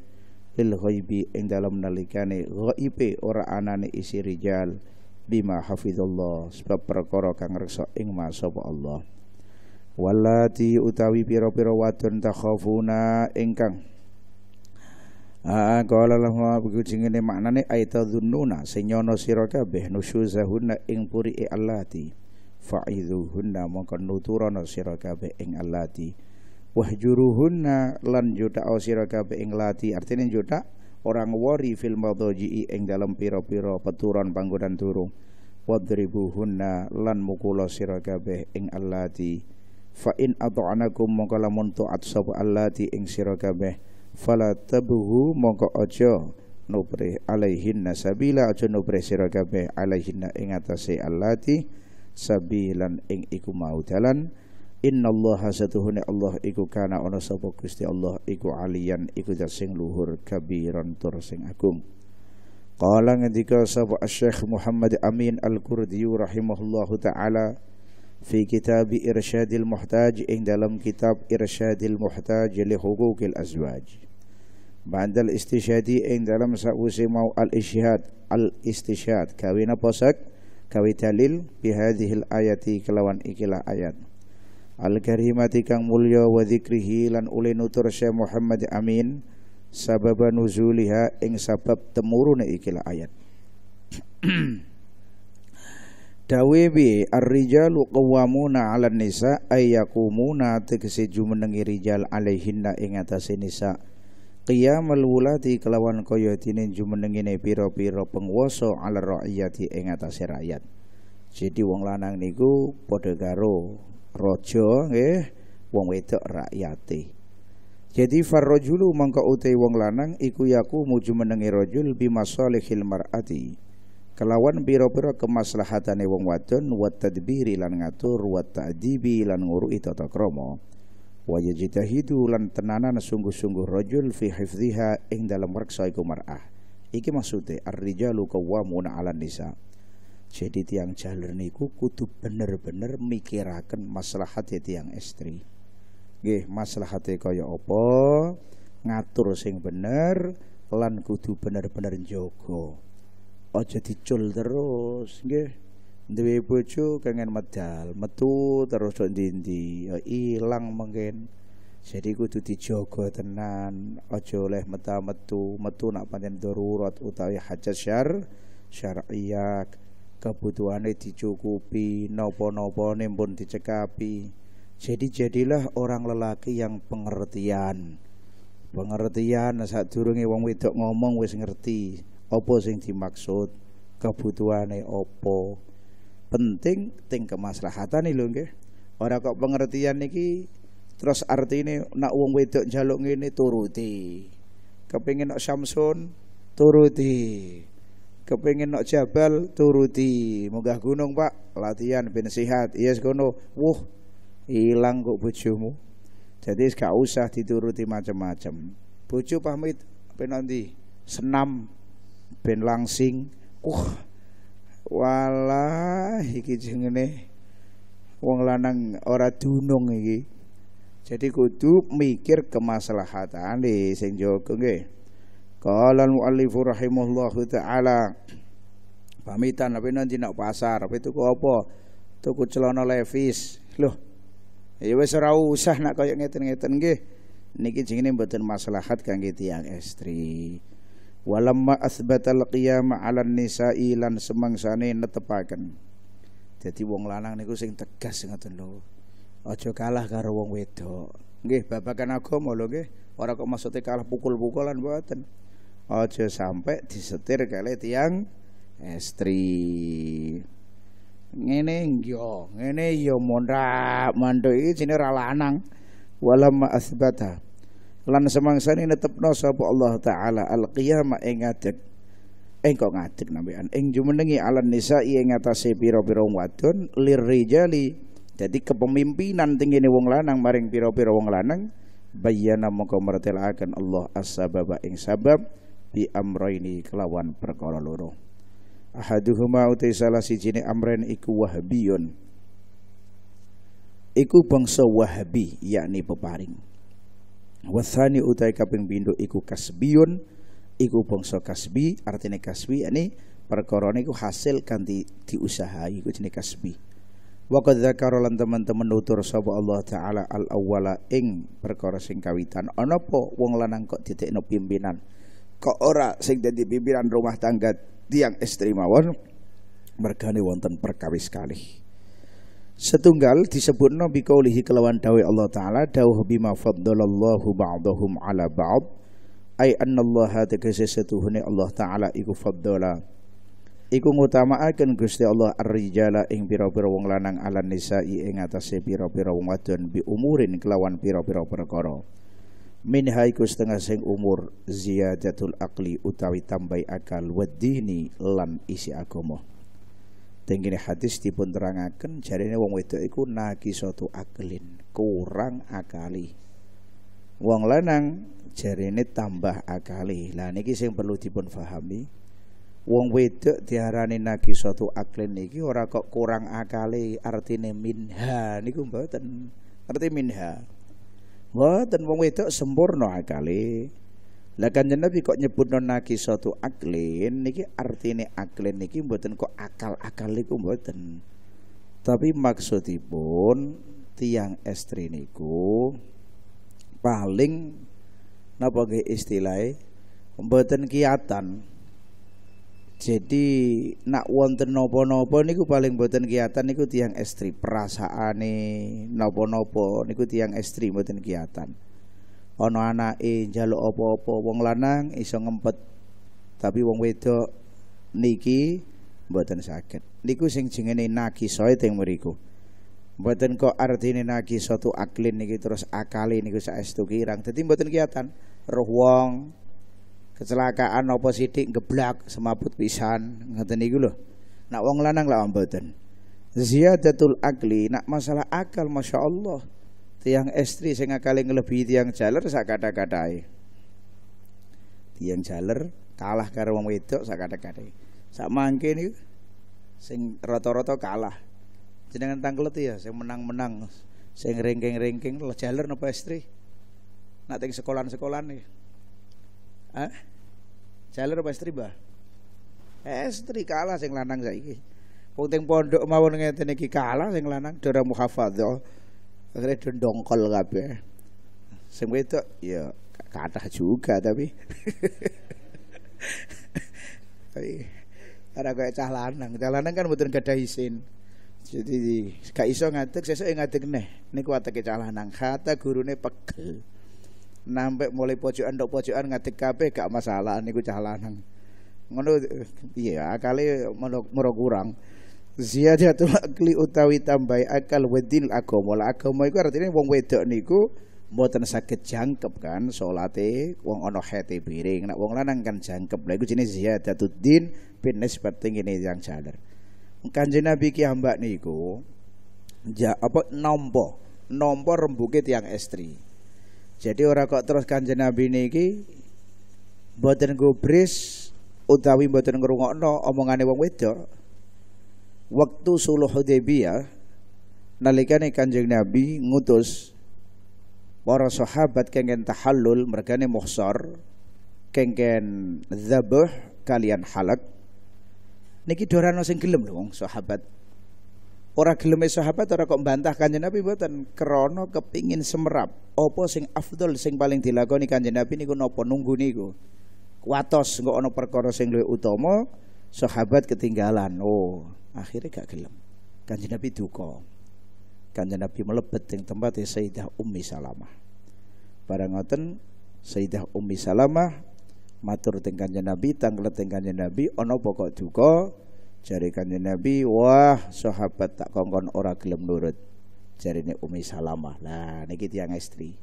lil ghaibi ing dalem nalikane ghaibe ora anane isi rijal bima hafizallah sebab perkara kang reksa ing masa Allah wallati utawi pira-pira wadon takhafuna ingkang Aa qala lahu abgu cingene maknane aitadhunnuna sing senyono sira kabeh nusyuzahunna ing puri allati fa'idhuhunna mongko nuturana sira kabeh ing allati wahjuruhunna lan juta sira kabeh ing lati artine juta orang wari fil madhaji ing dalam pira-pira peturon panggonan turu wadribuhunna lan mukula sira kabeh ing allati fa in ata'anakum mongko lamun taat sapa allati ing sira kabeh fala tabuhu mongko ojo nubre alaihinna sabila ojo nubre sira kabeh alaihinna ing atase allati sabilan ing iku mau dalan innallaha satuhune Allah iku kana ana sapa Gusti Allah iku aliyan iku sing luhur kabiran tur sing agung qala ngendika sapa Syekh Muhammad Amin Al-Qurdi rahimahullahu taala fi kitab irsyadil muhtaj ing dalam kitab irsyadil muhtaj li huquqil azwaj Ba'dal istisyadi ing dalam sa'usi mau al-isyhad Al-istisyad Kawina posak Kawi dalil Bihadihil ayati kelawan ikilah ayat Al-karimati kang mulya wa dzikrihi lan ule nutur Syekh Muhammad Amin sabab nuzuliha ing sabab temurune ikilah ayat Dawe bi ar-rijalu qawwamuna 'alan nisa ay yakumuna tegese jumenengi rijal alaihinna ing atase nisa' qiyamul wulati kelawan kaya dene jumenengene pira-pira penguasa ala rakyati ing atase rakyat. Jadi wong lanang niku padha karo raja nggih, wong wedok rakyate. Jadi farrajulu mangka utai wong lanang iku yaku muju menengi rajul bimasalihil mar'ati. Kelawan pira-pira kemaslahatane wong wadon wa tadbiri lan ngatur wa ta'dibi lan ngurui tata krama wa yajtahidu lan tenanan sungguh-sungguh rajul fi hifdhiha ing dalam reksa iku mar'ah iki maksude ar-rijalu qawwamuna 'alan nisa jadi tiang jalur niku kudu bener-bener mikiraken maslahat tiang istri nggih maslahate kaya apa ngatur sing bener lan kudu bener-bener njogo aja dicul terus nggih duwe bojo kangen medal metu terus dok ndi-ndi ya ilang mungkin jadi kudu dijogo tenan aja oleh meta metu metu nak pancen darurat utawi hajat syar syar'iyah kebutuhannya dicukupi nopo nopo pun dicekapi jadi jadilah orang lelaki yang pengertian pengertian saat durungi wong wedok ngomong wis ngerti opo sing dimaksud kebutuhannya opo penting ting kemaslahatan nih lho nggih. Ora kok pengertian niki terus arti ini nak wong wedok njaluk ngene turuti. Kepengin nak Samson turuti. Kepengin nak jabal turuti. Munggah gunung, Pak, latihan ben sehat. Yes iya, kono. Wuh, hilang kok bujumu Jadi gak usah dituruti macam-macam. Bojo pamit penanti senam ben langsing. Uh, wala iki jengene wong lanang ora dunung iki jadi kudu mikir di sing jaga nggih qala muallif rahimahullahu taala pamitan tapi nanti nak pasar tapi tuku apa tuku celana levis loh ya wis ora usah nak kaya ngeten-ngeten nggih niki jenenge mboten maslahat kangge tiang estri walamma asbatal qiyam 'alan nisa'i lan semangsane netepaken Jadi wong lanang niku sing tegas ngoten lho aja kalah karo wong wedok nggih babakan agama lho nggih ora kok maksudnya kalah pukul-pukulan boten aja sampai disetir kali tiang estri ngene yo ngene yo ya, mondra mandok iki jenenge ra lanang walamma asbata lan ini netepno sapa Allah taala al qiyamah ing adat engko ngadeg nambean ing jumenengi alan nisa ing atase pira-pira wadon lirijali jadi kepemimpinan tinggi tinggine wong lanang maring piro piro wong lanang bayana mongko mertelaken Allah as eng ing sabab bi amraini kelawan perkara loro ahaduhuma utai salah si sijine amren iku wahabiyun iku bangsa wahabi yakni peparing Wasani utai kaping pindho iku kasbiyun iku bangsa kasbi artine kasbi ini perkara niku hasil kanti diusahai iku jenenge kasbi. Wa qad dzakara teman-teman nutur sapa Allah taala al awwala ing perkara sing kawitan ana apa wong lanang kok no pimpinan kok ora sing dadi pimpinan rumah tangga tiang istri mawon mergane wonten perkawis kalih. Setunggal disebut nabi kaulihi kelawan dawai Allah taala dawuh bima faddalallahu ba'dahum ala ba'd ai Allah tegese setuhune Allah taala iku faddala iku akan Gusti Allah ar-rijala ing piro pira wong lanang ala nisa'i ing atase piro pira wong wadon bi umurin kelawan piro pira perkara minha iku setengah sing umur ziyadatul akli utawi tambai akal wadini lan isi agama Tenggine hadis dipun terangaken jarine wong wedok iku suatu aklin, kurang akali. Wong lanang jarine tambah akali. Lah niki sing perlu dipun fahami. Wong wedok diarani suatu aklin niki ora kok kurang akali, artine minha niku mboten. Arti minha. Mboten wong wedok sempurna akali. Lah Kanjeng Nabi kok nyebut nonaki suatu aklin niki artine aklin niki mboten kok akal-akal niku mboten. Tapi maksudipun tiang estri niku paling napa nggih istilahe mboten kiatan. Jadi nak wonten nopo-nopo niku paling mboten kiatan niku tiang estri nih nopo-nopo niku tiang estri mboten kiatan ana anake njaluk apa-apa wong lanang iso ngempet tapi wong wedok niki mboten saged niku sing nagi nagisoe teng mriku mboten kok artine nagi tu aklin niki terus akali niku saestu kirang dadi mboten kiatan roh wong kecelakaan apa sithik geblak semaput pisan ngoten niku lho nak wong lanang lah mboten ziyadatul akli nak masalah akal Masya Allah tiang estri sing akale ngelebihi tiang jaler sak kata-katai tiang jaler kalah karo wong wedok sak kata-katai sak mangke niku sing rata-rata kalah jenengan tanglet ya sing menang-menang sing ringking-ringking jaler napa estri nak teng sekolahan-sekolahan nih Hah? Jaler apa estri, Mbah? Estri kalah sing lanang saiki. Wong teng pondok mawon ngeten iki kalah sing lanang dora muhafadzah akhirnya dia dongkol kabeh sing itu ya kathah juga tapi tapi ada kayak cah lanang cah lanang kan betul gak ada izin jadi gak iso ngatek sesuk e ngatek neh niku ateke cah lanang kata gurune pegel nampe mulai pojokan dok pojokan ngatek kape gak masalah ku cah lanang ngono iya kali merok kurang ziyadatul akli utawi tambah akal wedin agama lah agama itu artinya wong wedok niku mboten sakit jangkep kan salate wong ana hati piring nek wong lanang kan jangkep lha iku Zia ziyadatud din bin nisbat ngene yang sadar kanjeng nabi ki hamba niku ja apa nampa nampa rembuke tiyang estri jadi ora kok terus kanjeng nabi niki mboten gubris utawi mboten ngrungokno omongane wong wedok waktu suluh Hudaybiyah nalikane Kanjeng Nabi ngutus para sahabat kengen tahallul mergane muhsar kengen zabuh kalian halak niki dorano sing gelem lho sahabat ora geleme sahabat ora kok bantah Kanjeng Nabi mboten krana kepingin semerap apa sing afdol sing paling dilakoni Kanjeng Nabi niku napa nunggu niku kuatos engko ana perkara sing luwih utama sahabat ketinggalan oh akhirnya gak gelem kanjeng Nabi duka kanjeng Nabi melebet yang tempat e Sayyidah Ummi Salamah barang ngoten Sayyidah Ummi Salamah matur teng kanjeng Nabi tanglet teng kanjeng Nabi ana pokok duka jari kanjeng Nabi wah sahabat tak kongkon ora gelem nurut jarine Umi Salamah lah niki yang istri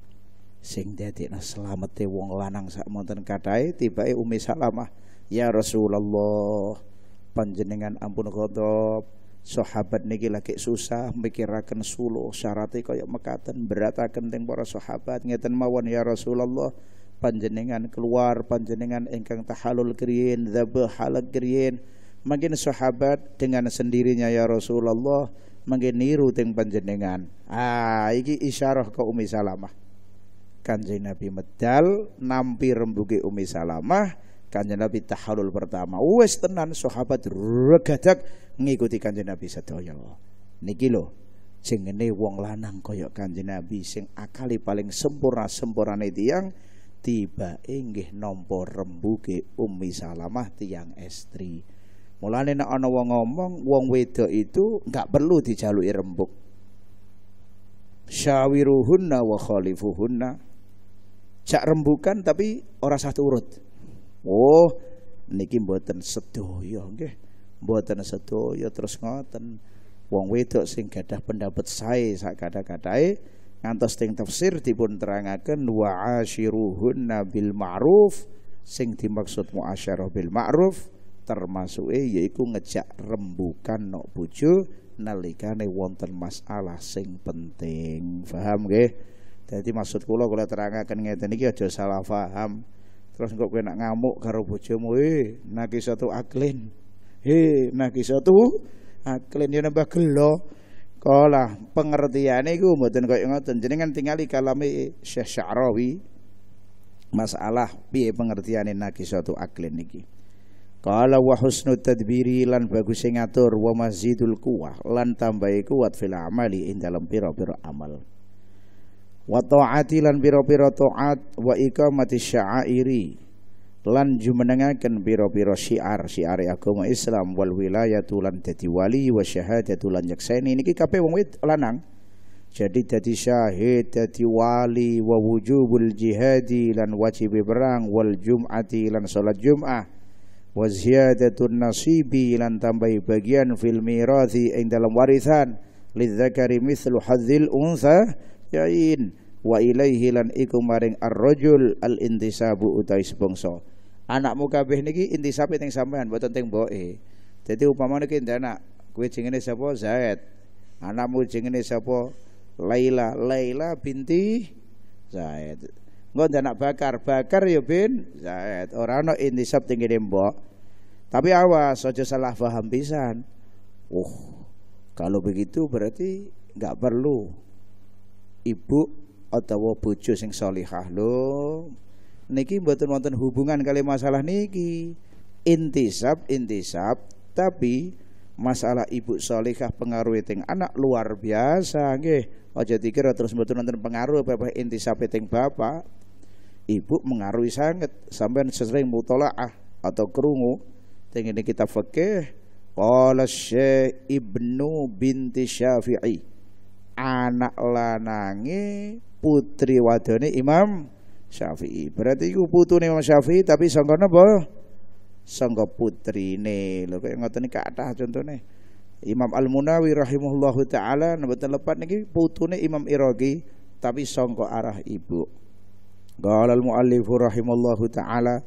sing nah selamate wong lanang sak monten kathahe tibake Umi Salamah ya Rasulullah panjenengan ampun ghadab sahabat niki lagi susah mikiraken suluh syaratnya kaya mekaten berataken teng para sahabat ngeten mawon ya Rasulullah panjenengan keluar panjenengan ingkang tahalul kriyin dhabah halak kriyin makin sahabat dengan sendirinya ya Rasulullah makin niru teng panjenengan ah iki isyarah ke Umi Salamah Kanjeng Nabi medal nampi rembuki Umi Salamah Kanjeng Nabi tahalul pertama. Wes tenan sahabat regadak ngikuti Kanjeng Nabi sedaya. Niki lho sing wong lanang kaya Kanjeng Nabi sing akali paling sempurna-sempurnane tiang tiba inggih nampa rembuke Ummi Salamah tiang estri. Mulane nek ana wong ngomong wong wedok itu nggak perlu dijaluki rembuk. Syawiruhunna wa khalifuhunna. Cak rembukan tapi ora satu urut. Oh, niki mboten sedaya nggih. Mboten sedaya terus ngoten. Wong wedok sing gadah pendapat sae sak kata-katae ngantos teng tafsir dipun terangaken wa asyiruhunna bil ma'ruf sing dimaksud muasyarah bil ma'ruf termasuk e yaiku ngejak rembukan nok bojo nalikane wonten masalah sing penting paham nggih Jadi maksud kula kula terangaken ngeten iki aja salah paham Terus engko kowe ngamuk karo bojomu, "Eh, naki satu aklin." "Eh, naki satu aklin yo ya nambah gelo." Kala pengertiane iku mboten kaya ngoten. Jenengan tingali kalame Syekh Sya'rawi masalah piye pengertiane naki satu aklin niki. Kala wa husnu tadbiri lan bagus ngatur wa mazidul kuwah lan tambahi kuat fil amali ing dalam pira-pira amal wa taati lan pira-pira taat wa iqamati syairi lan jumenengaken pira syiar syiar agama Islam wal wilayatu lan dadi wali wa syahadatu lan yakseni niki kabeh wong lanang jadi dadi syahid dadi wali wa wujubul jihadi lan wajib berang wal jum'ati lan salat jum'ah wa ziyadatun nasibi lan tambahi bagian fil mirathi ing dalam warisan lidzakari mithlu hadzil untha yain wa ilaihi lan iku maring ar-rajul al-intisabu utai sebangsa anakmu kabeh niki intisab teng sampean mboten teng mboke dadi upamane niki anak kowe jenenge sapa Zaid anakmu jenenge sapa Laila Laila binti Zaid engko anak bakar bakar ya bin Zaid Orang ana intisab teng kene mbok tapi awas aja salah paham pisan uh kalau begitu berarti nggak perlu ibu atau bojo sing solihah lo, niki mboten wonten hubungan kali masalah niki intisab intisab tapi masalah ibu solihah pengaruh ting anak luar biasa nggih aja dikira terus mboten wonten pengaruh bapak intisab ting bapak ibu mengaruhi sangat sampai sering mutolaah atau kerungu tinggi kita fakih, qala syekh ibnu binti syafi'i anak lanangi putri wadoni Imam Syafi'i. Berarti putu nih Imam Syafi'i tapi sangka napa? putri putrine. Lho kaya ngoten iki kata contohnya Imam Al-Munawi rahimahullahu taala mboten lepat niki putune Imam Iraqi tapi songko arah ibu. Qala al-muallifu rahimallahu taala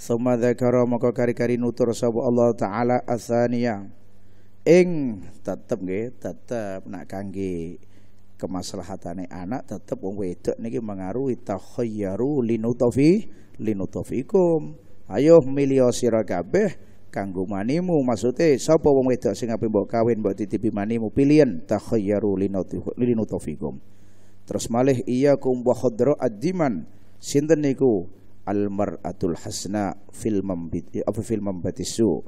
Suma dzakara maka kari-kari nutur sapa Allah taala asaniyah ing tetep nggih tetep nak kangge kemaslahatane anak tetep wong wedok niki mengaruhi takhayyaru linutofi linutofikum ayo milih sira kabeh kanggo manimu maksude sapa wong wedok sing ape mbok kawin mbok titipi manimu pilihan takhayyaru linutofikum terus malih iyyakum wa khadra ad-diman sinten niku almar'atul hasna fil mambit apa fil mambatis su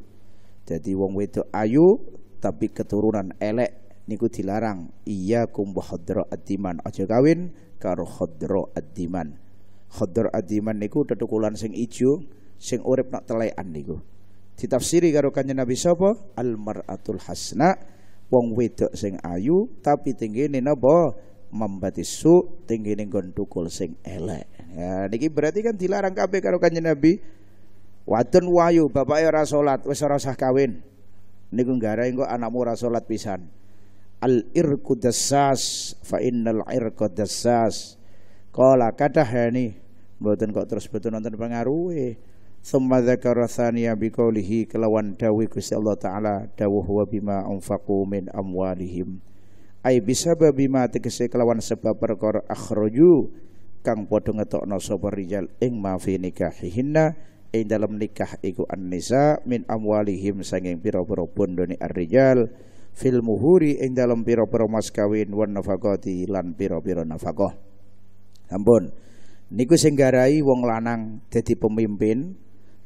wong wedok ayu tapi keturunan elek niku dilarang iya kum khadra adiman aja kawin karo khadra adiman khadra adiman niku tetukulan sing ijo sing urip nak telekan niku ditafsiri karo kanjeng Nabi sapa al mar'atul hasna wong wedok sing ayu tapi tinggine napa membati su tinggi nggon tukul sing elek ya niki berarti kan dilarang kabeh karo kanjeng Nabi wadon wayu bapak ora salat wis ora usah kawin niku nggarai engko anakmu ora salat pisan al irku dasas fa innal irku dasas qala katahani mboten kok terus betul nonton pengaruhe Thumma dzakara tsaniya biqaulihi kelawan dawuh Gusti Allah taala dawuh wa bima anfaqu min amwalihim ai bisababi ma tegese kelawan sebab perkara akhroju kang padha ngetokno sapa rijal ing mafi nikahihinna ing dalam nikah iku an-nisa min amwalihim sanging pira-pira bondone ar-rijal fil muhuri ing dalam pira-pira mas kawin wan nafaqati lan pira-pira nafaqah. Ampun. Niku sing garai wong lanang dadi pemimpin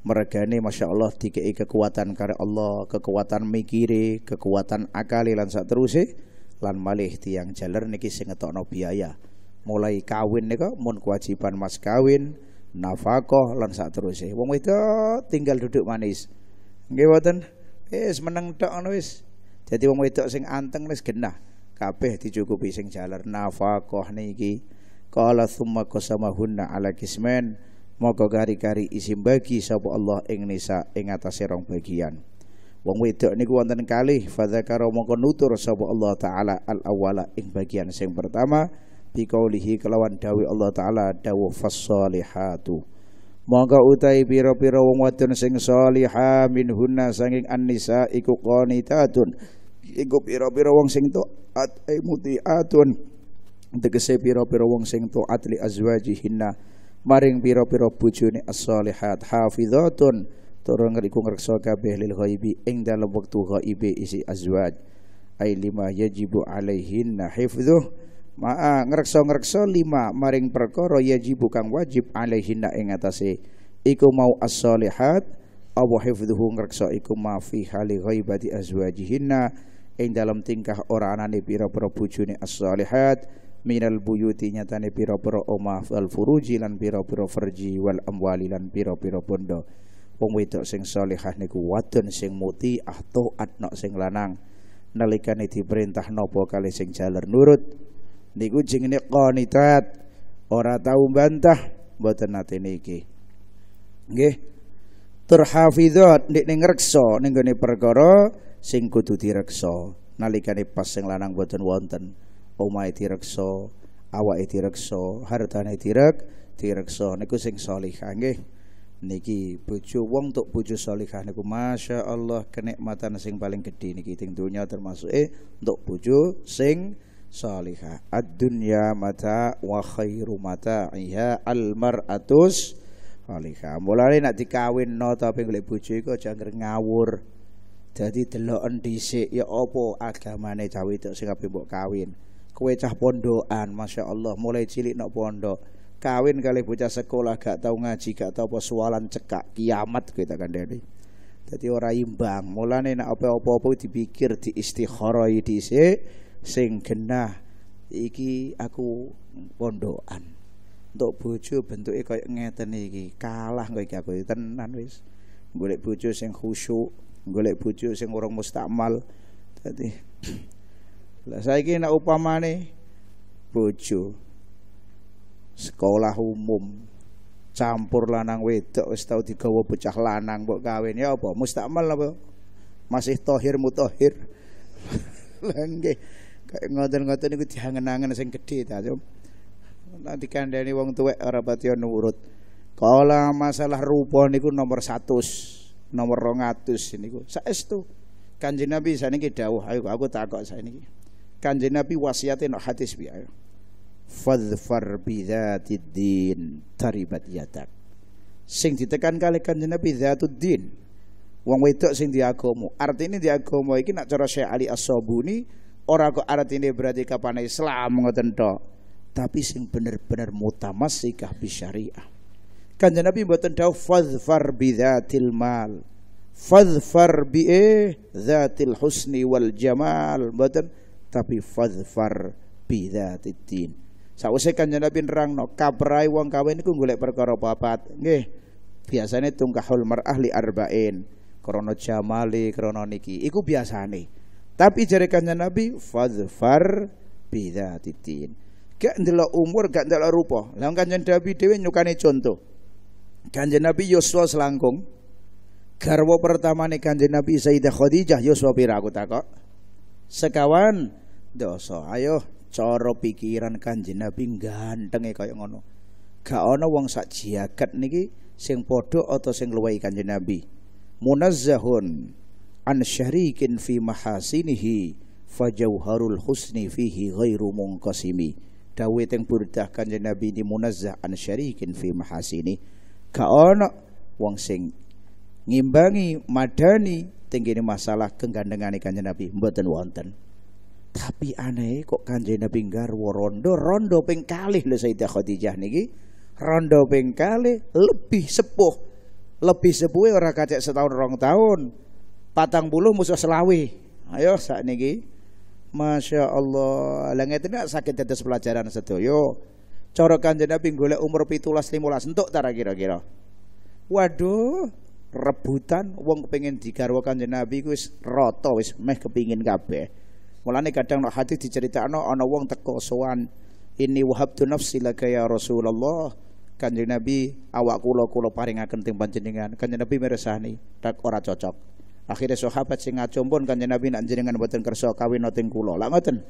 ini Masya Allah dikei kekuatan karya Allah kekuatan mikiri kekuatan akali lan sateruse lan malih tiang jalar niki sing ngetokno biaya mulai kawin nika mun kewajiban mas kawin Nafkah lan sateruse. Wong wedok tinggal duduk manis. Nggih mboten? Wis meneng tok ngono wis. Dadi wong wedok sing anteng wis genah. Kabeh dicukupi sing jalar nafkah niki. Qala kosama qasamahunna ala kismen. Maka kari-kari isim bagi sapa Allah ing nisa ing atase rong bagian. Wong wedok niku wonten kalih fadzakara mongko nutur sapa Allah taala al awala ing bagian sing pertama biqaulihi kelawan dawi Allah taala dawu fasolihatu Monggo utai piro-piro wong wadon sing salihah min hunna sanging annisa iku qanitatun iku piro piro wong sing taat ay eh, mutiatun tegese piro-piro wong sing taat atli azwajihinna maring piro-piro pira bojone as-solihat hafizatun turun ngriku ngreksa kabeh lil ghaibi ing dalem wektu ghaibi isi azwaj ay lima yajibu alaihinna hifdhuh Ma'a ah, ngerekso ngerekso lima maring perkara ji bukan wajib alaihinna ing atase iku mau as-solihat Allah hifdhuhu ngrekso iku ma fi hali ghaibati azwajihinna ing dalam tingkah ora anane pira-pira bojone as-solihat minal buyuti nyatane pira-pira omah wal furuji lan pira-pira farji wal amwali lan pira-pira bondo wong wedok sing salihah niku wadon sing muti ahto atno sing lanang nalikane diperintah nopo kali sing jaler nurut niku jenenge qanitat ora tau bantah mboten nate niki nggih terhafizat nek ning reksa ning gone perkara sing kudu direksa nalikane pas sing lanang mboten wonten omahe direksa awake direksa hartane direk direksa niku sing salihah nggih niki bojo wong tok bojo salihah niku Masya Allah kenikmatan sing paling gede niki teng dunya termasuk eh untuk bojo sing salihah. Ad-dunya mata wa khairu iya al-mar'atus salihah. Mulane dikawin no tapi golek bojo iku aja ngawur. jadi deloken dhisik ya apa agamane cah wedok sing kabeh kawin. Kowe cah pondokan, Masya Allah mulai cilik nok pondok. Kawin kali bocah sekolah gak tau ngaji, gak tau persoalan cekak kiamat kita kan dari. Jadi orang imbang. Mulane nek apa-apa dipikir diistikharoi dhisik sing genah iki aku pondokan untuk bojo bentuk koyo ngeten iki kalah kowe iki aku tenan wis golek bojo sing khusyuk golek bojo sing orang mustakmal dadi lah saiki nek upamane bojo sekolah umum campur lanang wedok wis tau digawa bocah lanang mbok kawin ya apa mustakmal apa masih tohir mutohir lah nggih ngoten-ngoten niku dihangen-angen sing gedhe ta. Nanti dikandhani wong tuwek ora pati nurut. Kala masalah rupa niku nomor 100, nomor 200 niku. Saestu Kanjeng Nabi saniki dawuh ayo aku takok saniki. Kanjeng Nabi wasiatin no hadis piye. Fadfar bidzatid din taribat yadak. Sing ditekan kali Kanjeng Nabi zatud din. Wong wedok sing diagomo. Artine diagomo iki nak cara Syekh Ali As-Sabuni Ora kok artine berarti kapan Islam ngoten tok. Tapi sing bener-bener mutamassikah bi syariah. Kanjeng Nabi mboten dawuh fadhfar bi dzatil mal. fadhfar bi eh, dzatil husni wal jamal. Mboten tapi fadfar bi dzatil din. Sawise Kanjeng Nabi nerangno kabrai wong kawin iku golek perkara papat. Nggih. Biasane tungkahul mar'ah li arba'in. Krana jamali, krono niki. Iku biasane. Tapi jarikannya Nabi fadfar titin. Gak ndelok umur, gak ndelok rupa. Lah kanjeng Nabi Dewi nyukani contoh. Kanjeng Nabi Yosua selangkung. pertama nih kanjeng Nabi Sayyidah Khadijah Yosua pira aku takok. Sekawan Doso Ayo coro pikiran kanjeng Nabi gantenge kaya ngono. Gak ono wong sak jiagat niki sing podo atau sing luwih kanjeng Nabi. Munazzahun an syarikin fi mahasinihi fajauharul husni fihi ghairu mungkasimi dawe yang perintah kanjeng Nabi ni munazzah an syarikin fi mahasini ka ono wong sing ngimbangi madani tenggini masalah kenggandengane kanjeng Nabi mboten wonten tapi aneh kok kanjeng Nabi garwa rondo rondo ping kalih lho Sayyidah Khadijah niki rondo ping kalih lebih sepuh lebih sepuh ora kacek setahun rong tahun patang bulu musuh selawi ayo saat niki Masya Allah langit tidak sakit tetes pelajaran sedoyo Yo kanjeng Nabi golek umur pitulas limulas entuk tara kira-kira waduh rebutan wong pengen digarwa kanjeng Nabi wis roto wis meh kepingin kabeh mulane kadang no hati diceritakno ana wong teko sowan ini wahabtu nafsi laka ya Rasulullah kanjeng Nabi awak kula kula paringaken teng panjenengan kanjeng Nabi mirsani tak ora cocok Akhirnya sahabat sing ngacompon kanjeng Nabi nak jenengan mboten kersa kawin noting kula. Lah ngoten.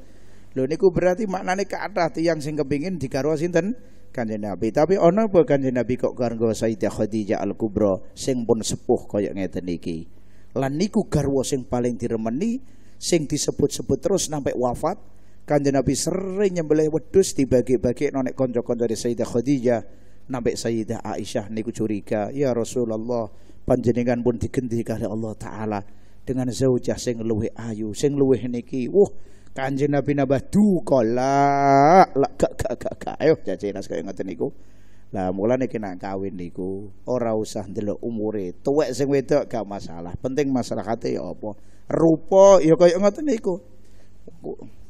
Lho niku berarti maknane kathah tiyang sing kepingin digarwa sinten? Kanjeng Nabi. Tapi ana apa kanjeng Nabi kok garwa Sayyidah Khadijah Al-Kubra sing pun sepuh kaya ngeten iki. Lan niku garwa sing paling diremeni sing disebut-sebut terus sampai wafat. Kanjeng Nabi sering nyembelih wedhus dibagi-bagi nonek konjo-konjo dari Sayyidah Khadijah sampai Sayyidah Aisyah niku curiga, ya Rasulullah panjenengan pun digenti kali Allah taala dengan zaujah sing luwih ayu sing luwih niki wah kanjeng Nabi nabah dukola lak gak gak gak yo. ayo jajenas kaya ngoten niku lah mulane kena kawin niku ora usah ndelok umure tuwek sing wedok gak masalah penting masyarakate ya apa rupa ya kaya ngoten niku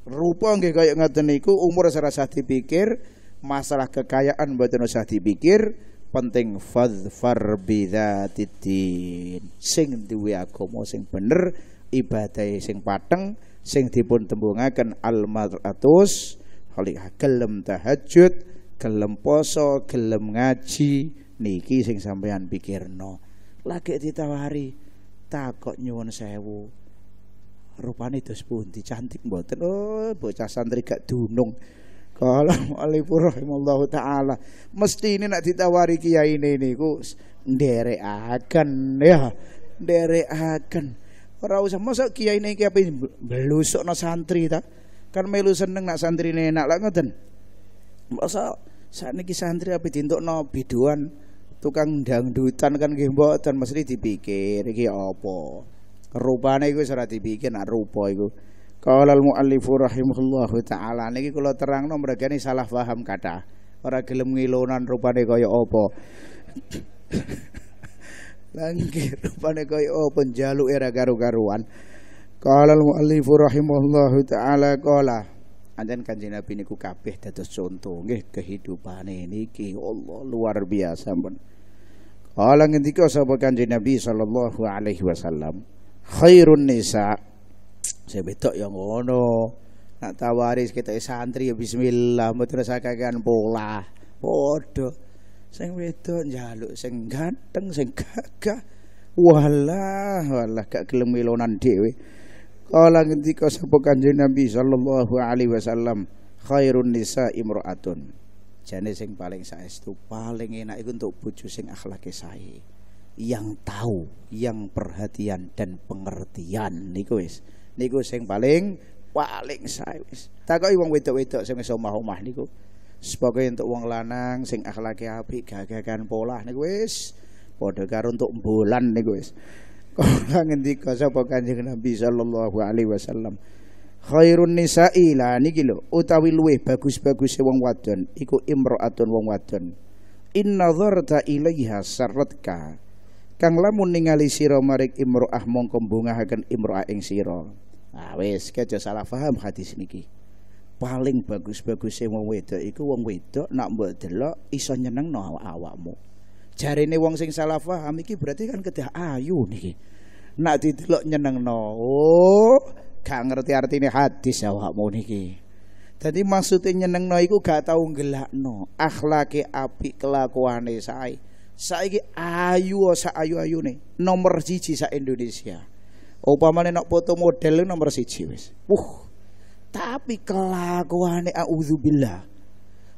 rupa nggih kaya ngoten niku umur serasa dipikir masalah kekayaan mboten usah dipikir penting fadfar bidzatiddin sing duwe agama sing bener ibadah sing pateng sing dipun tembungaken al mar'atus gelem tahajud gelem poso gelem ngaji niki sing sampean pikirno lagi ditawari takok nyuwun sewu rupane dos pundi cantik mboten oh bocah santri gak dunung kalau alipur rahimallahu taala mesti ini nak ditawari kiai ini ku nderekaken ya akan ora usah masa kiai ini kiai belusuk no santri ta kan melu seneng nak santri ini enak lah ngoten masa saat niki santri api tintuk no biduan tukang dangdutan kan nggih dan mesti dipikir iki apa rupanya iku ora dipikir nak rupa iku Qala al-muallifu rahimahullahu taala niki kula terangno mregane salah paham kata. Ora gelem ngilonan rupane kaya apa. Langki rupane kaya apa garu-garuan. karu Mu Qala al-muallifu rahimahullahu taala qala Anjen kanjeng Nabi niku kabeh dados conto nggih kehidupane niki Allah luar biasa men. Kala ngendika sapa kanjeng Nabi sallallahu alaihi wasallam, khairun nisa saya betok yang ngono nak tawari kita santri ya bismillah mboten sakakan pola padha sing wedok njaluk sing ganteng sing gagah walah walah gak gelem milonan dhewe kala ngendika sapa kanjeng Nabi sallallahu alaihi wasallam khairun nisa imraatun jane sing paling saestu paling enak iku untuk bojo sing akhlake sae yang tahu, yang perhatian dan pengertian niku wis niku sing paling paling sae wis. Takoki wong wedok-wedok sing wis omah-omah niku. Sebagai untuk wong lanang sing akhlake apik gagakan pola niku wis padha karo untuk bulan niku wis. Kala ngendika sapa Kanjeng Nabi sallallahu alaihi wasallam. Khairun nisa'i lah niki lho utawi luwih bagus-baguse wong wadon iku imra'atun wong wadon. In nadharta ilaiha sarratka. Kang lamun ningali sira marik imra'ah mongko bungahaken imra'ah ing sira. Nah, wis kejo salah paham hadis niki. Paling bagus-bagusnya wong wedok iku wong wedok nak mbok delok iso nyenengno awakmu. Jarine wong sing salah paham iki berarti kan kedah ayu niki. Nak didelok nyenengno. Oh, gak ngerti artine hadis awakmu niki. Jadi maksudnya nyenengno iku gak tau ngelakno. Akhlake api kelakuane saya, Saiki ayu sa ayu nih, Nomor siji sa Indonesia. Upamane nak foto model nomor siji wis. uh, Tapi kelakuane auzubillah.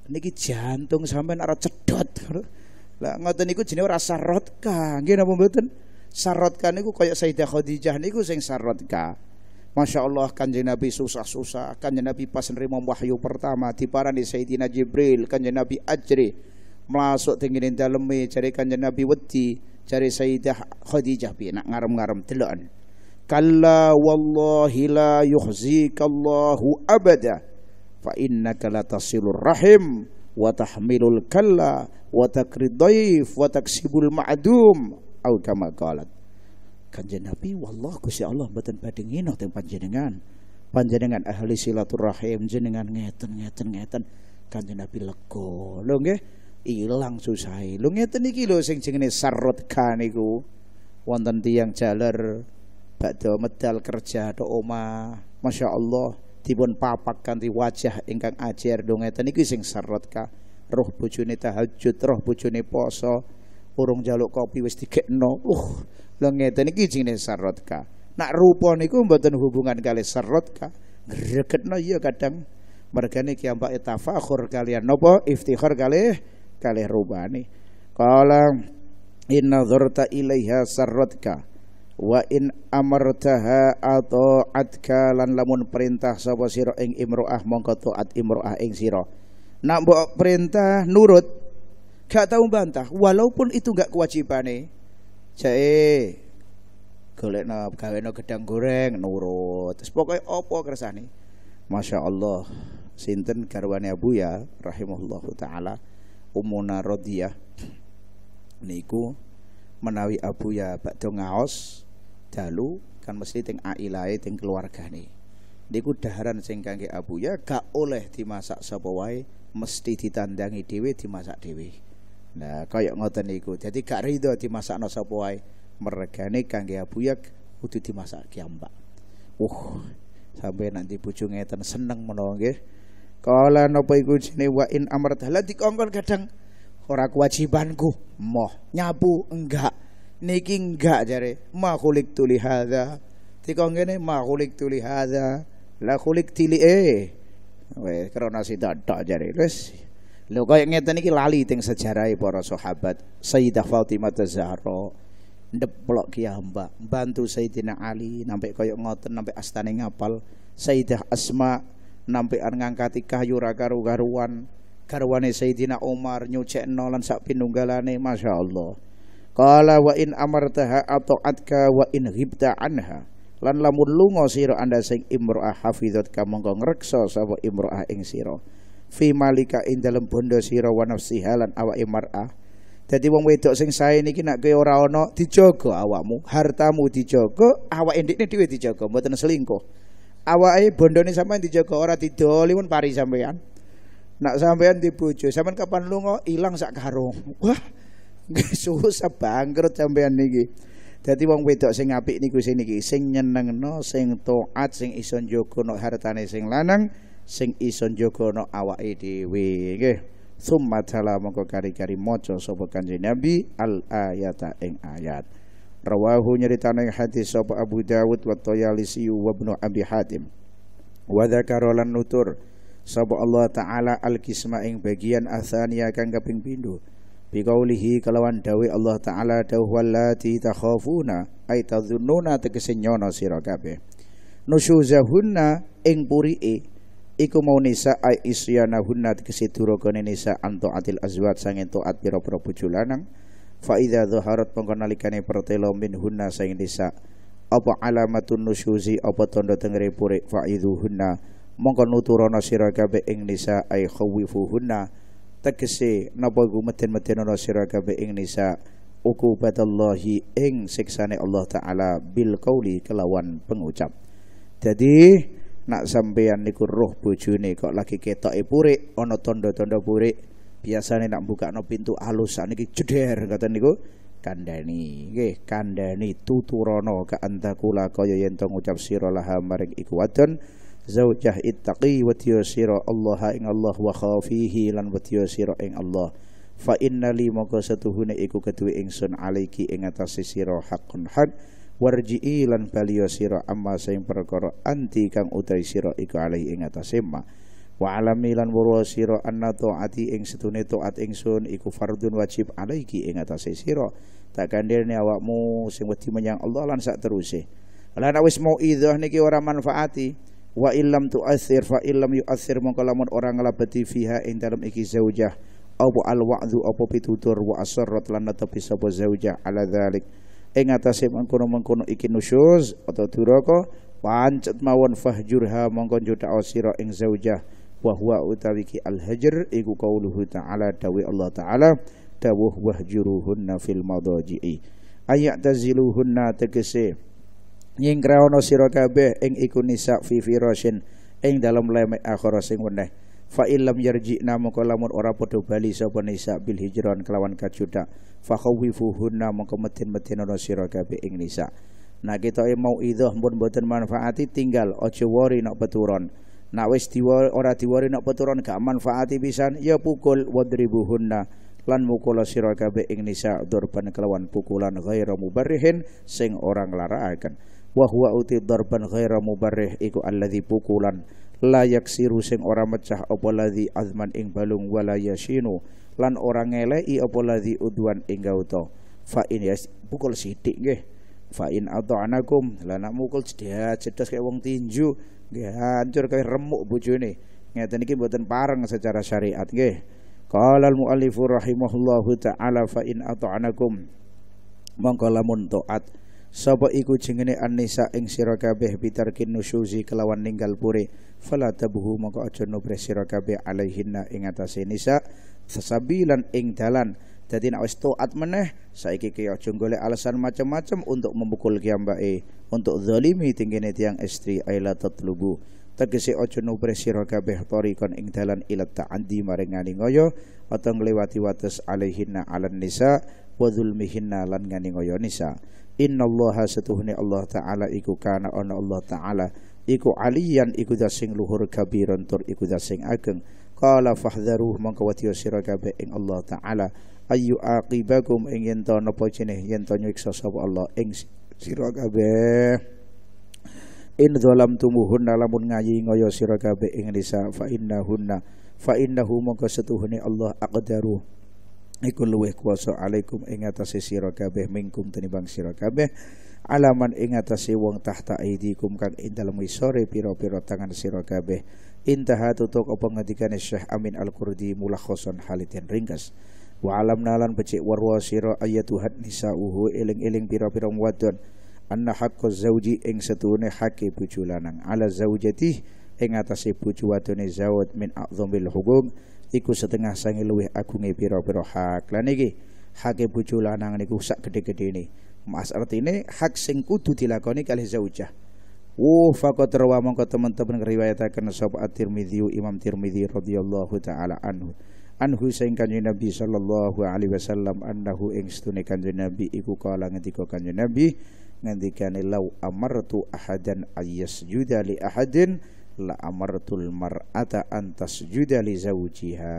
Niki jantung sampean nara cedot. Lah ngoten niku jenenge ora sarotka. Nggih napa mboten? Sarotka niku kaya Sayyidah Khadijah niku sing sarotka. Masya Allah kanjeng Nabi susah-susah Kanjeng Nabi pas nerima wahyu pertama Diparani Sayyidina Jibril Kanjeng Nabi ajri Masuk tinggi dalemi Cari kanjeng Nabi wedi Cari Sayyidah Khadijah Nak ngarem-ngarem Delokan kalla wallahi la Allahu abada fa innaka latasilur rahim wa tahmilul kalla wa takridaif wa taksibul ma'dum au kama qalat kanjeng Nabi wallah Gusti Allah mboten badhe ngino teng panjenengan panjenengan ahli silaturahim jenengan ngeten ngeten ngeten kanjeng Nabi lego lho nggih ilang susahe lho ngeten iki lho sing jenenge sarot kan niku wonten tiyang jaler Bakdo medal kerja do oma Masya Allah Dipun papak kanti wajah ingkang ajar dong ngeten iki sing roh ka roh bojone tahajud roh bujuni poso urung jaluk kopi wis digekno uh lho ngeten iki jenenge seret ka nak rupa niku mboten hubungan kali seret ka gregetno ya kadang mergane ki ambake tafakhur kalian napa iftikhar kalian kalih rupane kalau inna dzurta ilaiha sarratka wa in amartaha ata'atka lan lamun perintah sapa sira ing imroah mongko taat imroah ing sira nak mbok perintah nurut gak tau bantah walaupun itu gak kewajibane jae golekno gaweno gedang goreng nurut terus pokoke opo kersane Masya Allah sinten garwane Abu ya rahimahullahu taala Umuna Rodiyah niku menawi Abu ya badhe ngaos dalu kan mesti ting ailae keluarga nih. niku daharan sing kangge abuya gak oleh dimasak sapa wae mesti ditandangi dhewe dimasak dhewe nah kaya ngoten niku jadi gak rido dimasakno sapa wae mergane kangge abuya kudu dimasak kiambak uh sampai nanti bojo ngeten seneng menawa nggih kala napa iku jene wa in amrat lan dikongkon kadang ora kewajibanku moh nyapu enggak niki enggak jare ma khuliq tu li hadza tiko ngene ma khuliq tu li hadza la khuliq tili e wes krana sidadak jare wis lho kaya ngeten iki lali teng sejarahe para sahabat Sayyidah Fatimah Az-Zahra ndeplok hamba, bantu Sayyidina Ali nampi kaya ngoten nampi astane ngapal Sayyidah Asma nampai ngangkati kayu ra karu-karuan garwane Sayyidina Umar nyucekno lan sak pinunggalane masyaallah Qala wa in amartaha ata'atka wa in ghibta anha. Lan lamun lungo siro anda sing imro'ah hafizat ka mongko ngreksa sapa imro'ah ing sira. Fi malika ing dalem bondo siro wa nafsiha lan awa mar'ah. jadi wong wedok sing sae ini kena kowe ora ana dijaga awakmu, hartamu dijaga, awake ndekne dhewe dijaga, mboten selingkuh. Awake ni sampean dijogo ora didoli pun pari sampean. Nak sampean dibojo, sampean kapan lungo ilang sak karung. Wah, susah bangkrut sampean niki. Dadi wong wedok sing apik niku sing niki sing nyenengno, sing taat, sing iso njogo no hartane sing lanang, sing iso njogo no awake dhewe. Nggih. Summa tala mongko kari-kari maca sapa Kanjeng Nabi al ayata ing ayat. Rawahu nyeritana neng hadis sapa Abu Dawud wa Tayalisi wa Ibnu Abi Hatim. Wa dzakara lan nutur sapa Allah taala al-kisma ing bagian athania kang kaping pindho biqaulihi kelawan dawi Allah taala dawallati takhafuna ay tadhunnuna tegese nyono sira kabeh nusyuzahunna ing purike iku mau nisa ay isyanahunna tegese durakane nisa anto atil azwat sange taat pira-pira bojo lanang fa idza dhaharat mengkonalikane pertelo hunna sange nisa apa alamatun nusyuzi apa tanda tengere purik fa idzuhunna mongko nuturana sira kabeh ing nisa ay khawifuhunna tegese napa iku meden-meden ana sira kabeh ing nisa ukubatallahi ing siksane Allah taala bil qauli kelawan pengucap jadi nak sampeyan niku roh bojone kok lagi ketoke purik ana tanda-tanda purik biasane nak no pintu alus niki jeder kata niku kandani, nggih kandani tuturana ka antakula kaya yen ngucap sira laha maring iku wadon zaujah ittaqi wa tiyasira Allah ing Allah wa khafihi lan wa tiyasira ing Allah fa inna li maka satuhune iku kedue ingsun alaiki ing atase sira hakun hak warji'i lan baliya sira amma sing perkara anti kang utai sira iku alai ing atase ma wa alami lan wurwa sira anna taati ing setune taat ingsun iku fardun wajib alaiki ing atase sira tak kandhene awakmu sing wedi menyang Allah lan sak teruse lan wis mau idzah niki ora manfaati wa illam tu'athir fa illam yu'athir mongko lamun orang nglabeti fiha ing dalam iki zaujah apa al wa'dhu apa pitutur wa asarrat lan tapi sapa zaujah ala dzalik ing atase mengkono-mengkono iki nusyuz atau duraka pancet mawon fahjurha mongko juta sira ing zaujah wa huwa utawi ki al hajr iku qauluhu ta'ala dawi Allah ta'ala dawuh wahjuruhunna fil madaji'i ayataziluhunna tegese nyingkraono sira kabeh ing iku nisa fi firasin ing dalam leme akhara sing weneh fa illam yarji'na mongko lamun ora padha bali sapa nisa bil hijron kelawan kajuda fa khawifuhunna mongko meten-meten ana sira kabeh ing nisa Nah kita mau idoh pun boten manfaati tinggal ojo wori nak peturon. Nak wis diwari ora diwari nak peturon gak manfaati pisan ya pukul wadribuhunna lan mukula sira kabeh ing nisa durban kelawan pukulan ghairu mubarrihin sing orang akan wa huwa uti darban ghaira mubarrih iku alladzi pukulan la yaksiru sing ora mecah apa ladzi azman ing balung wala yasinu lan ora ngeleki apa ladzi udwan ing gauta fa in yas pukul sithik nggih fa in adanakum lan nak mukul jedas-jedas kaya wong tinju nggih hancur kaya remuk bojone ngeten iki mboten pareng secara syariat nggih qala al muallifur rahimahullahu taala fa in anakum, mongko lamun taat Sapa iku jengene An-Nisa ing sira kabeh bitarkin nusyuzi kelawan ninggal puri. Fala tabuhu moko aja nubre sira kabeh alaihinna ing atase Nisa sasabilan ing dalan. Dadi nek wis taat meneh saiki ki aja golek alasan macam-macam untuk memukul kiambake, untuk zalimi tinggene tiang istri aila tatlubu. Tegese aja nubre sira kabeh tarikon ing dalan ila ta'andi maring nganingoyo atau ngliwati wates alaihinna alan nisa wa zulmihinna lan nganingoyo nisa innallaha setuhne Allah taala iku kana Allah taala iku aliyan iku dasing luhur kabiran tur iku dasing ageng Kala fahdharuh mongko wati sira ing Allah taala ayu aqibakum ing yen to napa jeneh yen to nyiksa Allah ing sira kabeh in zalam tumuhunna lamun ngayi ngoyo sira kabeh ing nisa fa innahunna fa innahu mongko setuhune Allah aqdaru iku luwih kuwasa alaikum ing atase sira kabeh mingkum tinibang sira kabeh alaman ing atase wong tahta aidikum kang ing dalem isore pira-pira tangan sira kabeh intaha tutuk apa ngendikane Syekh Amin Al-Qurdi mulakhasan halitin ringkas wa alam nalan becik warwa sira nisa nisauhu eling-eling pira-pira wadon anna haqqu zauji ing setune hakke bojo lanang ala zaujati ing atase bojo wadone zawat min a'zamil hukum iku setengah sange luwih agunge pira-pira hak lan iki hake bojo lanang niku sak gede-gedene mas artine hak sing kudu dilakoni kali zaujah Wuh faqad rawa mongko teman-teman ngriwayataken sapa At-Tirmidzi Imam Tirmidzi radhiyallahu taala anhu anhu sing kanjeng Nabi sallallahu alaihi wasallam annahu ing stune kanjeng Nabi iku kala ngendika kanjeng Nabi ngendikane lau amartu ahadan ayyasjuda li ahadin la amartul mar'ata antas judali zawjiha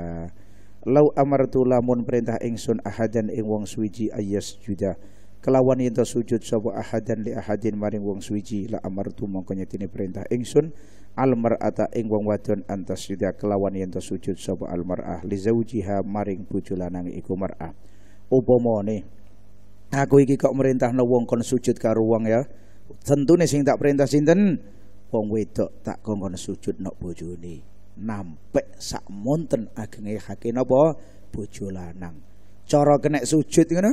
lau amartu lamun perintah ingsun ahadan ing wong suwiji ayas juda kelawan yang sujud sapa ahadan li ahadin maring wong suwiji la amartu mongkonya tini perintah ingsun al mar'ata ing wong wadon antas juda kelawan yang sujud sapa al mar'ah li zawjiha maring bojo lanang iku mar'ah upamane aku iki kok na wong kon sujud karo wong ya nih sing tak perintah sinten wong wedok tak kongkon sujud nok bojone nampek sak monten agenge hake nopo bojo lanang cara kena sujud ngono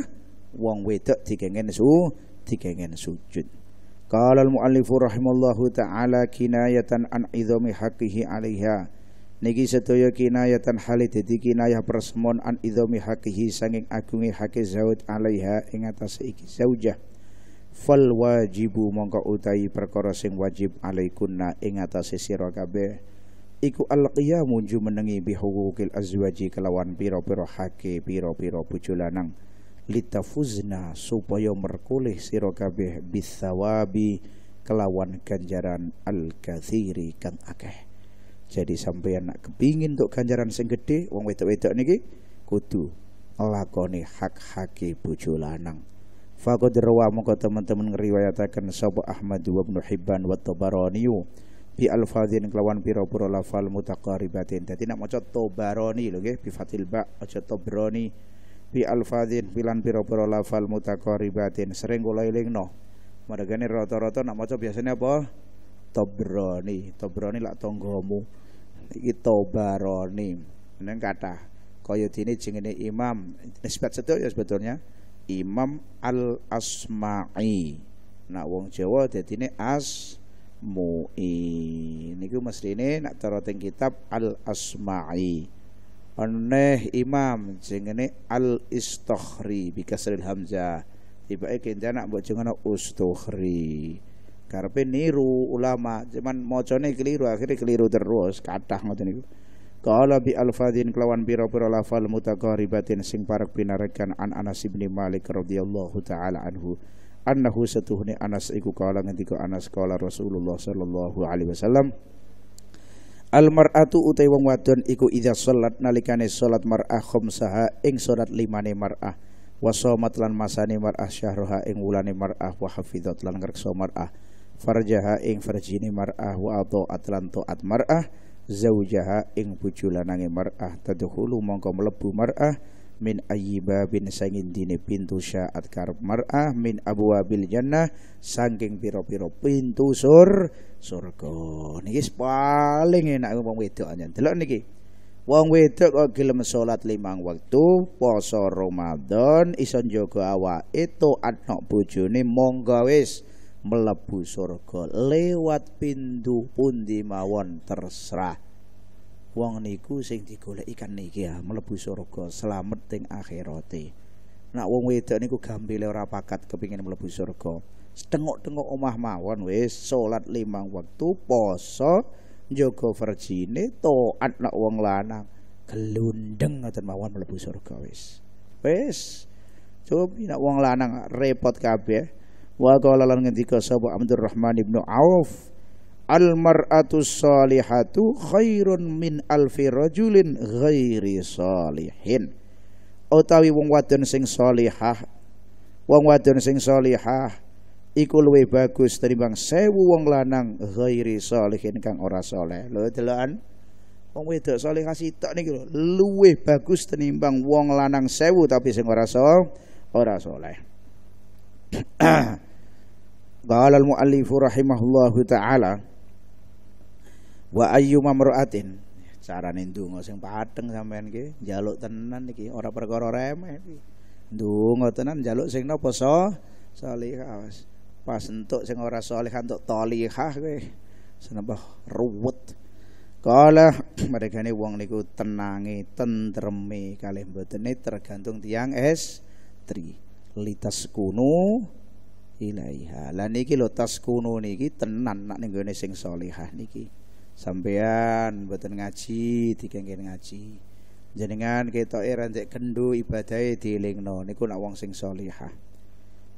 wong wedok dikengen su dikengen sujud qala al muallifu rahimallahu taala kinayatan an idhami haqihi alaiha niki sedaya kinayatan hale dadi kinayah persemon an idhami haqihi sanging agunge hake zaud alaiha ing iki zaujah fal wajibu mongko utai perkara sing wajib alaikunna ing atase sira kabeh iku alqiyamu jumenengi bihuquqil azwaji kelawan pira-pira hake pira-pira bojo lanang litafuzna supaya merkulih sira kabeh bisawabi kelawan ganjaran al-kathiri kang akeh jadi sampeyan nak kepingin untuk ganjaran sing gedhe wong wedok-wedok niki kudu lakoni hak-hake bojo lanang Faqad rawa mongko teman-teman ngriwayataken Sobo Ahmad wa Ibnu Hibban wa Tabarani bi alfazin kelawan pira-pira lafal mutaqaribatin. Jadi nek maca tobaroni lho nggih bi fatil ba aja Tabrani bi alfazin pilan pira-pira lafal mutaqaribatin. Sering kula no. Mergane roto-roto, nak maca biasanya apa? Tabrani. Tabrani lak tanggamu. Iki baroni. Neng kata kaya ini jengini imam nisbat setuju ya sebetulnya Imam Al-Asma'i. Nak wong Jawa As Mu'i. Niku ini nak teroteng kitab Al-Asma'i. Aneh imam jengene Al-Istokhri bi kasril hamzah. Tibake nak buat jengene Ustokhri. Karpe niru ulama, cuman macane keliru akhirnya keliru terus kathah ngoten niku. Qala bi alfadhin kelawan biro pira lafal mutaqaribatin sing parek pinarekan an Anas bin Malik radhiyallahu taala anhu annahu satuhni Anas iku kala ngendika Anas kala Rasulullah sallallahu alaihi wasallam Al mar'atu utai wong wadon iku idza salat nalikane salat mar'ah khamsaha ing salat limane mar'ah wa somat lan masane mar'ah syahroha ing wulane mar'ah wa hafizat lan ngrekso mar'ah farjaha ing farjine mar'ah wa ata'at lan ta'at mar'ah zaujaha ing bojo lanange mar'ah tadkhulu mongko mlebu mar'ah min ayyiba bin sangin dini pintu syaat karep mar'ah min abwabil jannah sangking pira-pira pintu sur surga niki paling enak wong wedok anjen delok niki wong wedok kok gelem salat limang waktu, poso Ramadan iso awa awake ad nok bojone monggo wis melebu surga lewat pintu pundi mawon terserah wong niku sing digoleki kan niki ya melebu surga selamat ing akhirate nak wong wedok niku gampile ora pakat kepingin melebu surga setengok tengok omah mawon wis salat limang waktu poso jogo verjine toat nak wong lanang gelundeng ngoten mawon mlebu surga wis wis coba nak wong lanang repot kabeh wa qala lan ngendika sapa Abdurrahman ibnu Auf al mar'atu salihatu khairun min alfi rajulin ghairi salihin utawi wong wadon sing salihah wong wadon sing salihah iku luwih bagus tinimbang sewu wong lanang ghairi salihin kang ora saleh lho delokan wong wedok salihah sitok niku lho luwih bagus tinimbang wong lanang sewu tapi sing ora saleh ora saleh Qala al-muallifu rahimahullahu taala wa ayyuma mar'atin carane ndonga sing pateng sampean ki njaluk tenan iki ora perkara remeh iki ndonga tenan njaluk sing napa so salihah pas entuk sing ora saleh entuk talihah kowe senapa ruwet kala mereka ini wong niku tenange tentreme kalih mbotene tergantung tiang es tri litas kunu ilaiha. Lah niki lho kuno niki tenan nak ning gone sing salihah niki. Sampean mboten ngaji, dikengken ngaji. Jenengan ketoke rancik kendu ibadahe dielingno niku nak wong sing salihah.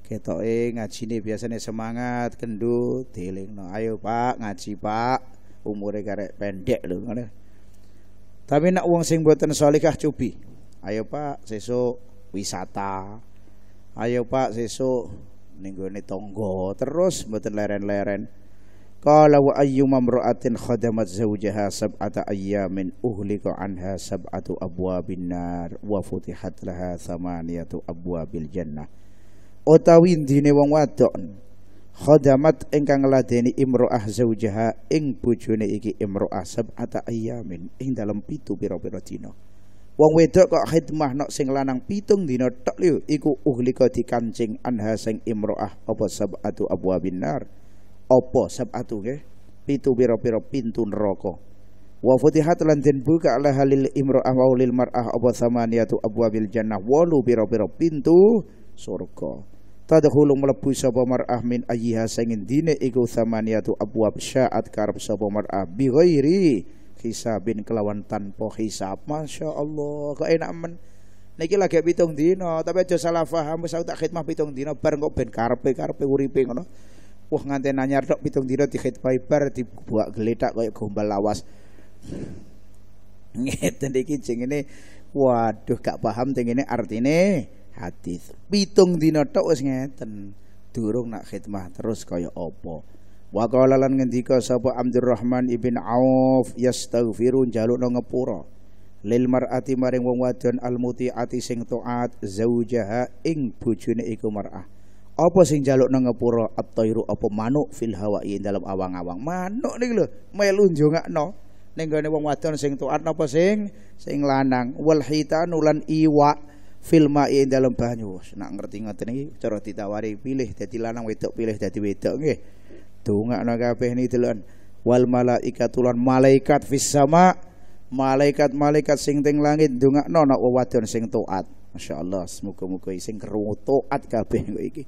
ngaji nih biasanya semangat, kendu dielingno. Ayo Pak, ngaji Pak. Umure karek pendek lho ngene. Tapi nak wong sing mboten salihah cubi. Ayo Pak, sesuk wisata. Ayo Pak, sesuk ning tonggo terus mboten leren-leren qala wa ayyuma khodamat khadamat zawjaha sab'ata ayyamin uhliqa anha sab'atu abwabin nar wa futihat laha thamaniyatu abwabil jannah utawi ndine wong wadok khadamat ingkang ngladeni imro'ah eng ing bojone iki imro'ah sab'ata ayyamin ing dalem pitu pira-pira dina Wong wedok kok khidmah nok sing lanang pitung dina tok liu iku uhlika dikancing anha sing imroah apa sab'atu abwabin opo Apa sab'atu ke, Pitu pira-pira pintu neraka. Wa futihat lan den buka ala halil imroah wa lil mar'ah apa samaniyatu abwabil jannah walu pira-pira pintu surga. Tadkhulu mlebu sapa mar'ah min ayyiha sing dine iku samaniyatu abwab sya'at karep sapa mar'ah bi ghairi hisabin kelawan tanpa hisab Masya Allah enak men Niki lagi pitung dino tapi aja salah paham wis tak khidmah pitung dino bar kok ben karpe, karepe uripe ngono wah nganti nanyar dok pitung dino dikhidmah bar dibuat geletak kaya gombal lawas ngeten iki ini waduh gak paham teng ini artine hadis pitung dino tok wis ngeten durung nak khidmah terus kaya opo Wa qala lan ngendika sapa Abdurrahman ibn Auf yastaghfiru njalukno ngepura lil mar'ati maring wong wadon almutiati sing taat zaujaha ing bojone iku mar'ah. Apa sing jaluk ngepura at-tairu apa manuk fil hawa'i dalam awang-awang. Manuk niku lho melu njongakno ning gone wong wadon sing taat napa sing sing lanang wal hitanu lan iwa filma ing dalam banyu. Nak ngerti ngoten iki cara ditawari pilih dadi lanang wedok pilih dadi wedok nggih. Dongakno kabeh niki delon wal ikatulan malaikat fis sama malaikat-malaikat sing teng langit no nak wadon sing masya Allah, semoga-moga sing kerungu toat kabeh kok iki.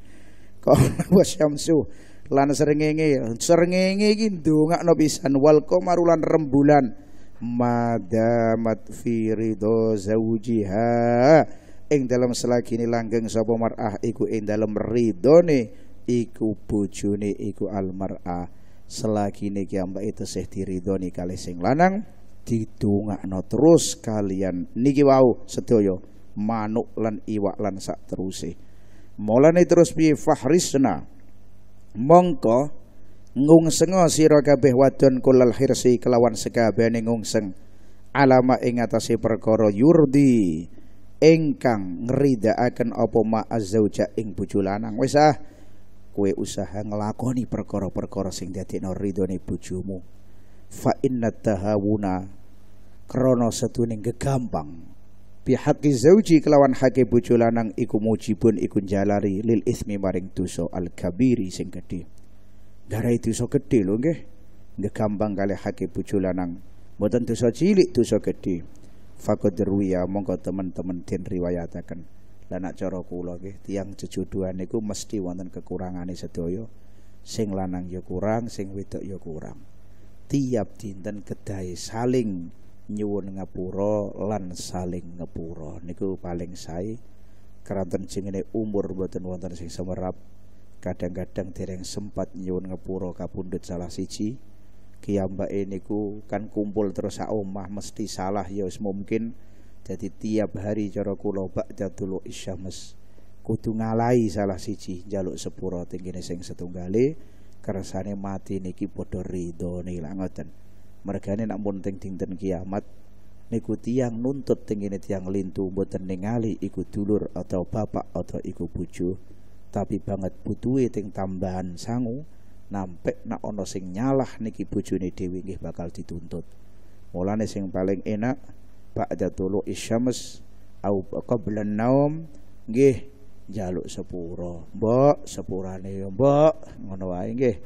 Kok syamsu lan srengenge, srengenge iki no pisan wal komarulan rembulan madamat fi ridho zawjiha ing dalam selagi ini langgeng sapa mar'ah iku ing dalam ridhone iku bojone iku almar'a selagi niki ambak itu sih diridoni kali sing lanang didongakno terus kalian niki wau sedaya manuk lan iwak lan sak teruse mulane terus piye fahrisna mongko ngungsenga sira kabeh wadon kulal hirsi kelawan sekabehane ngungseng alama ing atase perkara yurdi ingkang akan apa ma azzauja ing bojo lanang wis ah kue usaha ngelakoni perkara-perkara sing dadekno ridhone bojomu fa inna tahawuna krana setune gegampang Pihak zauji kelawan hake bojo lanang iku mujibun iku jalari lil ismi maring dosa al kabiri sing gedhe darai dosa gedhe lho nggih gegampang kali hake bojo lanang mboten dosa cilik dosa gedhe faqad mongko teman-teman den riwayataken lah nak cara kula nggih tiyang jejodohan niku mesti wonten kekurangane sedaya. Sing lanang ya kurang, sing wedok ya kurang. Tiap dinten kedai saling nyuwun ngapura lan saling ngepura niku paling sae keranten jengene umur boten wonten sing semerap kadang-kadang dereng sempat nyuwun ngepura kapundhut salah siji kiyambake niku kan kumpul terus sak omah mesti salah ya wis mungkin jadi tiap hari cara kula ba'da tulu isyams kudu ngalai salah siji jaluk sepuro tinggine sing setunggale kersane mati niki padha doni lah ngoten mergane nak mun teng dinten kiamat niku tiang nuntut tinggine tiang lintu mboten ningali iku dulur atau bapak atau iku bucu tapi banget butuhe ting tambahan sangu nampek nak ono sing nyalah niki bojone dhewe nggih bakal dituntut mulane sing paling enak ba'da tulu isyams au qabla naum nggih jaluk sepuro, mbok sepurane yo mbok ngono wae nggih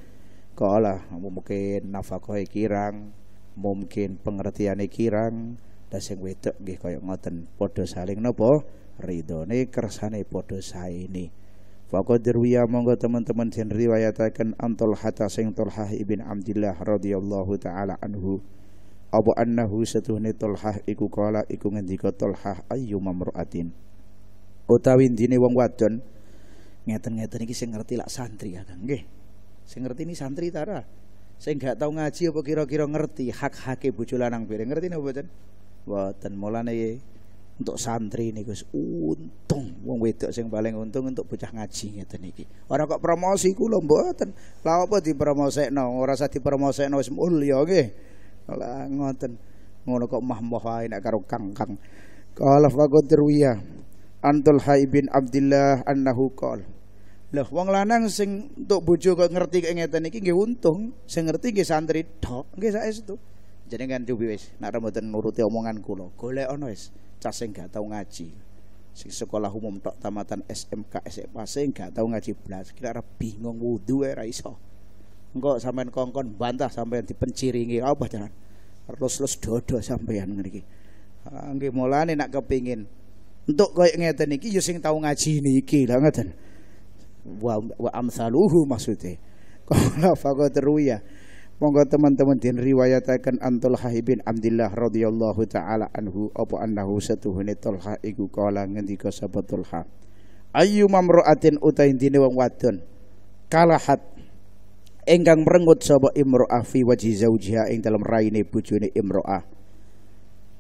kala mungkin nafakoi kirang mungkin pengertian kirang dan sing wedok nggih kaya ngoten padha saling napa ridhone kersane padha saene Fakoh derwiya monggo teman-teman sing riwayataken antol hata sing Tolhah ibn Abdillah radhiyallahu taala anhu apa annahu satuhne Tolhah iku kala iku ngendika Tolhah ayu mamraatin utawi dine wong wadon ngeten-ngeten iki sing ngerti lak santri ya Kang nggih sing ngerti ini santri tara sing gak tau ngaji apa kira-kira ngerti hak-hake bojo lanang piring ngerti napa mboten mboten mulane untuk santri ini Gus untung wong wedok sing paling untung untuk bocah ngaji ngeten iki ora kok promosi kula mboten lha apa dipromosekno ora usah dipromosekno wis mulya nggih lah ngoten. Ngono kok mah-mah wae nek karo kangkang. Qala fa qadirwiya antul haibin Abdullah annahu qala Loh, wong lanang sing untuk bojo kok ngerti kok ngeten iki nggih untung, sing ngerti nggih santri tok, nggih saestu. Jenengan cubi wis, nek mboten nuruti omongan kula, golek ana wis cah sing gak tau ngaji. Sing sekolah umum tok tamatan SMK SMA sing gak tau ngaji blas, kira bingung wudu ora iso engko sampean kongkon bantah sampean dipenciringi apa jangan terus-terus dodo sampean ngene iki. Ah, nggih mulane nak kepingin untuk koyo ngeten iki ya sing tau ngaji niki lha ngeten. Wa wa amsaluhu maksude. Qala faqad ruya. Monggo teman-teman din riwayataken an Talha bin Abdullah radhiyallahu taala anhu apa annahu satuhune Talha iku kala ngendika sapa Talha. Ayyu mamra'atin utain dine wong wadon kalahat ingkang merengut sapa imro'ah fi wajhi zaujiha ing dalam raine bojone imro'ah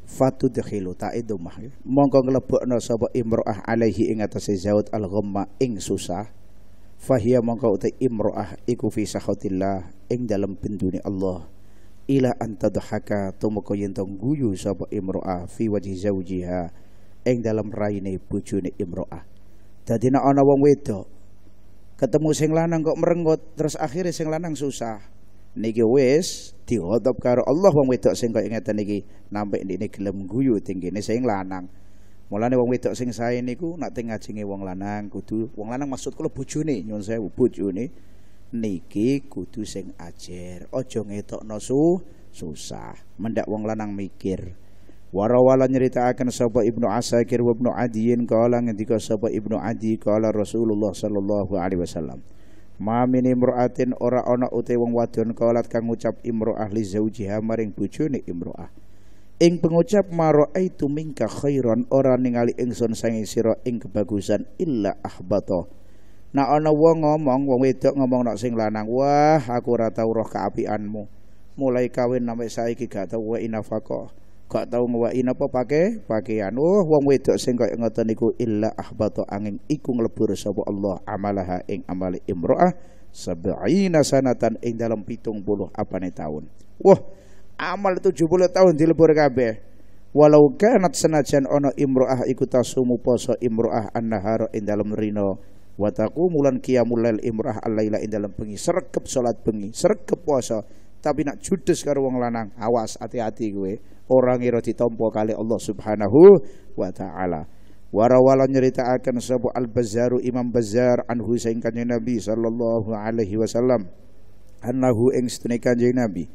fatu itu mah. mongko nglebokna sapa imro'ah alaihi ing atase zaud al ghamma ing susah fahia mongko uta imro'ah iku fi sakhatillah ing dalam bendune Allah ila antadhaka tumeka yen guyu sapa imro'ah fi wajhi zaujiha ing dalam raine bojone imro'ah dadina ana wong wedok ketemu sing lanang kok merenggut terus akhirnya sing lanang susah niki wis digodop karo Allah wong wedok sing kok ngeten niki nampik ndine gelem guyu nih sing lanang mulane wong wedok sing saya niku nak tengah ngajenge wong lanang kudu wong lanang maksud kula bojone saya sewu bojone niki kudu sing ajer aja ngetokno su susah mendak wong lanang mikir Warawala nyerita akan sapa Ibnu Asakir wa Ibnu Adiyin kala ngendika sapa Ibnu Adi kala Rasulullah sallallahu alaihi wasallam. Ma min imra'atin ora ana uti wong wadon kalat kang ngucap imra'ah li zaujiha maring bojone imroah. Ing pengucap maraitu mingka khairon ora ningali ingsun sange sira ing kebagusan illa ahbata. Na ana wong ngomong wong wedok ngomong nak sing lanang, "Wah, aku ora tau roh anmu Mulai kawin sampai saiki gak tau wa inafaqah." gak tau ngewaki napa pake pakaian oh wong wedok sing kaya ngoten niku illa ahbata angin iku nglebur sapa Allah amalaha ing amali imroah sab'ina sanatan ing dalam pitung puluh apane tahun wah amal 70 tahun dilebur kabeh walau kanat senajan ono imroah iku tasumu poso imroah annahar ing dalam rino wataku mulan qiyamul lail imroah alaila ing dalam bengi serkep salat bengi serkep puasa tapi nak judes karo wong lanang awas hati-hati gue orang ira ditampa kali Allah Subhanahu wa taala. Warawalan nyeritakan sebuah al bazaru Imam bazar anhu saing kanjeng Nabi sallallahu alaihi wasallam annahu ing setune kanjeng Nabi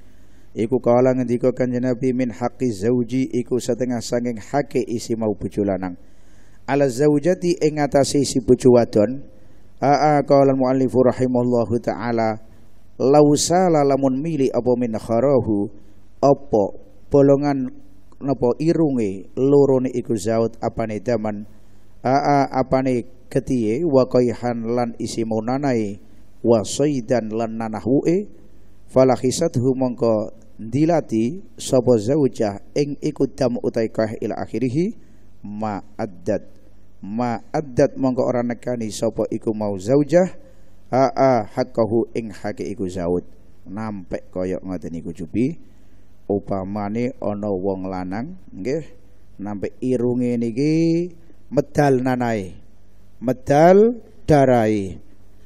iku kala ngendika kanjeng Nabi min haqqi zauji iku setengah saking hake isi mau bojo lanang ala zaujati ing atase isi bojo wadon aa qala muallif rahimallahu taala lausala lamun mili apa min kharahu apa bolongan nopo irunge lorone iku zaud apane daman aa apane ketiye wa qaihan lan isi monanae wa saidan lan e falahisathu mongko dilati sapa zaujah ing iku dam utai kah ila akhirih ma addat ma addat mongko ora nekani sapa iku mau zaujah aa haqqahu ing hake iku zaud nampek koyok ngoten iku jupi upamane ana wong lanang nggih nampi irunge niki medal nanai, medal darai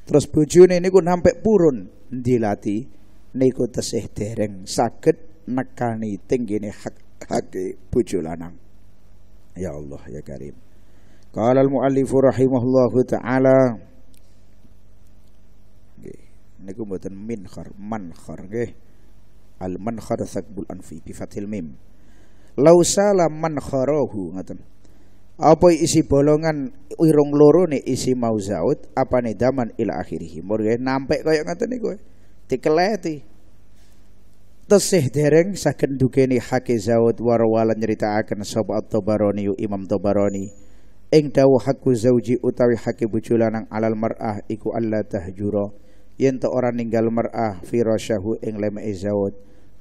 terus bojone niku nampi purun dilati niku tesih dereng saged nekani nih hak hak bojo lanang ya Allah ya Karim qala al muallif rahimahullahu taala niku mboten minkhar mankhar nggih al mankhar thaqbul anfi bi fathil mim lausala mankharahu ngoten apa isi bolongan irung loro nih isi mau zaud apa nih daman ila akhirih murge nampek kaya ngoten niku eh. dikeleti tesih dereng saken dukeni hake zaud warwalan nyritaaken sapa at-Tabarani Imam Tabarani ing dawuh hakku zauji utawi hake bojo alal mar'ah iku Allah tahjura yen ta ora ninggal mar'ah firasyahu ing lemeke zaud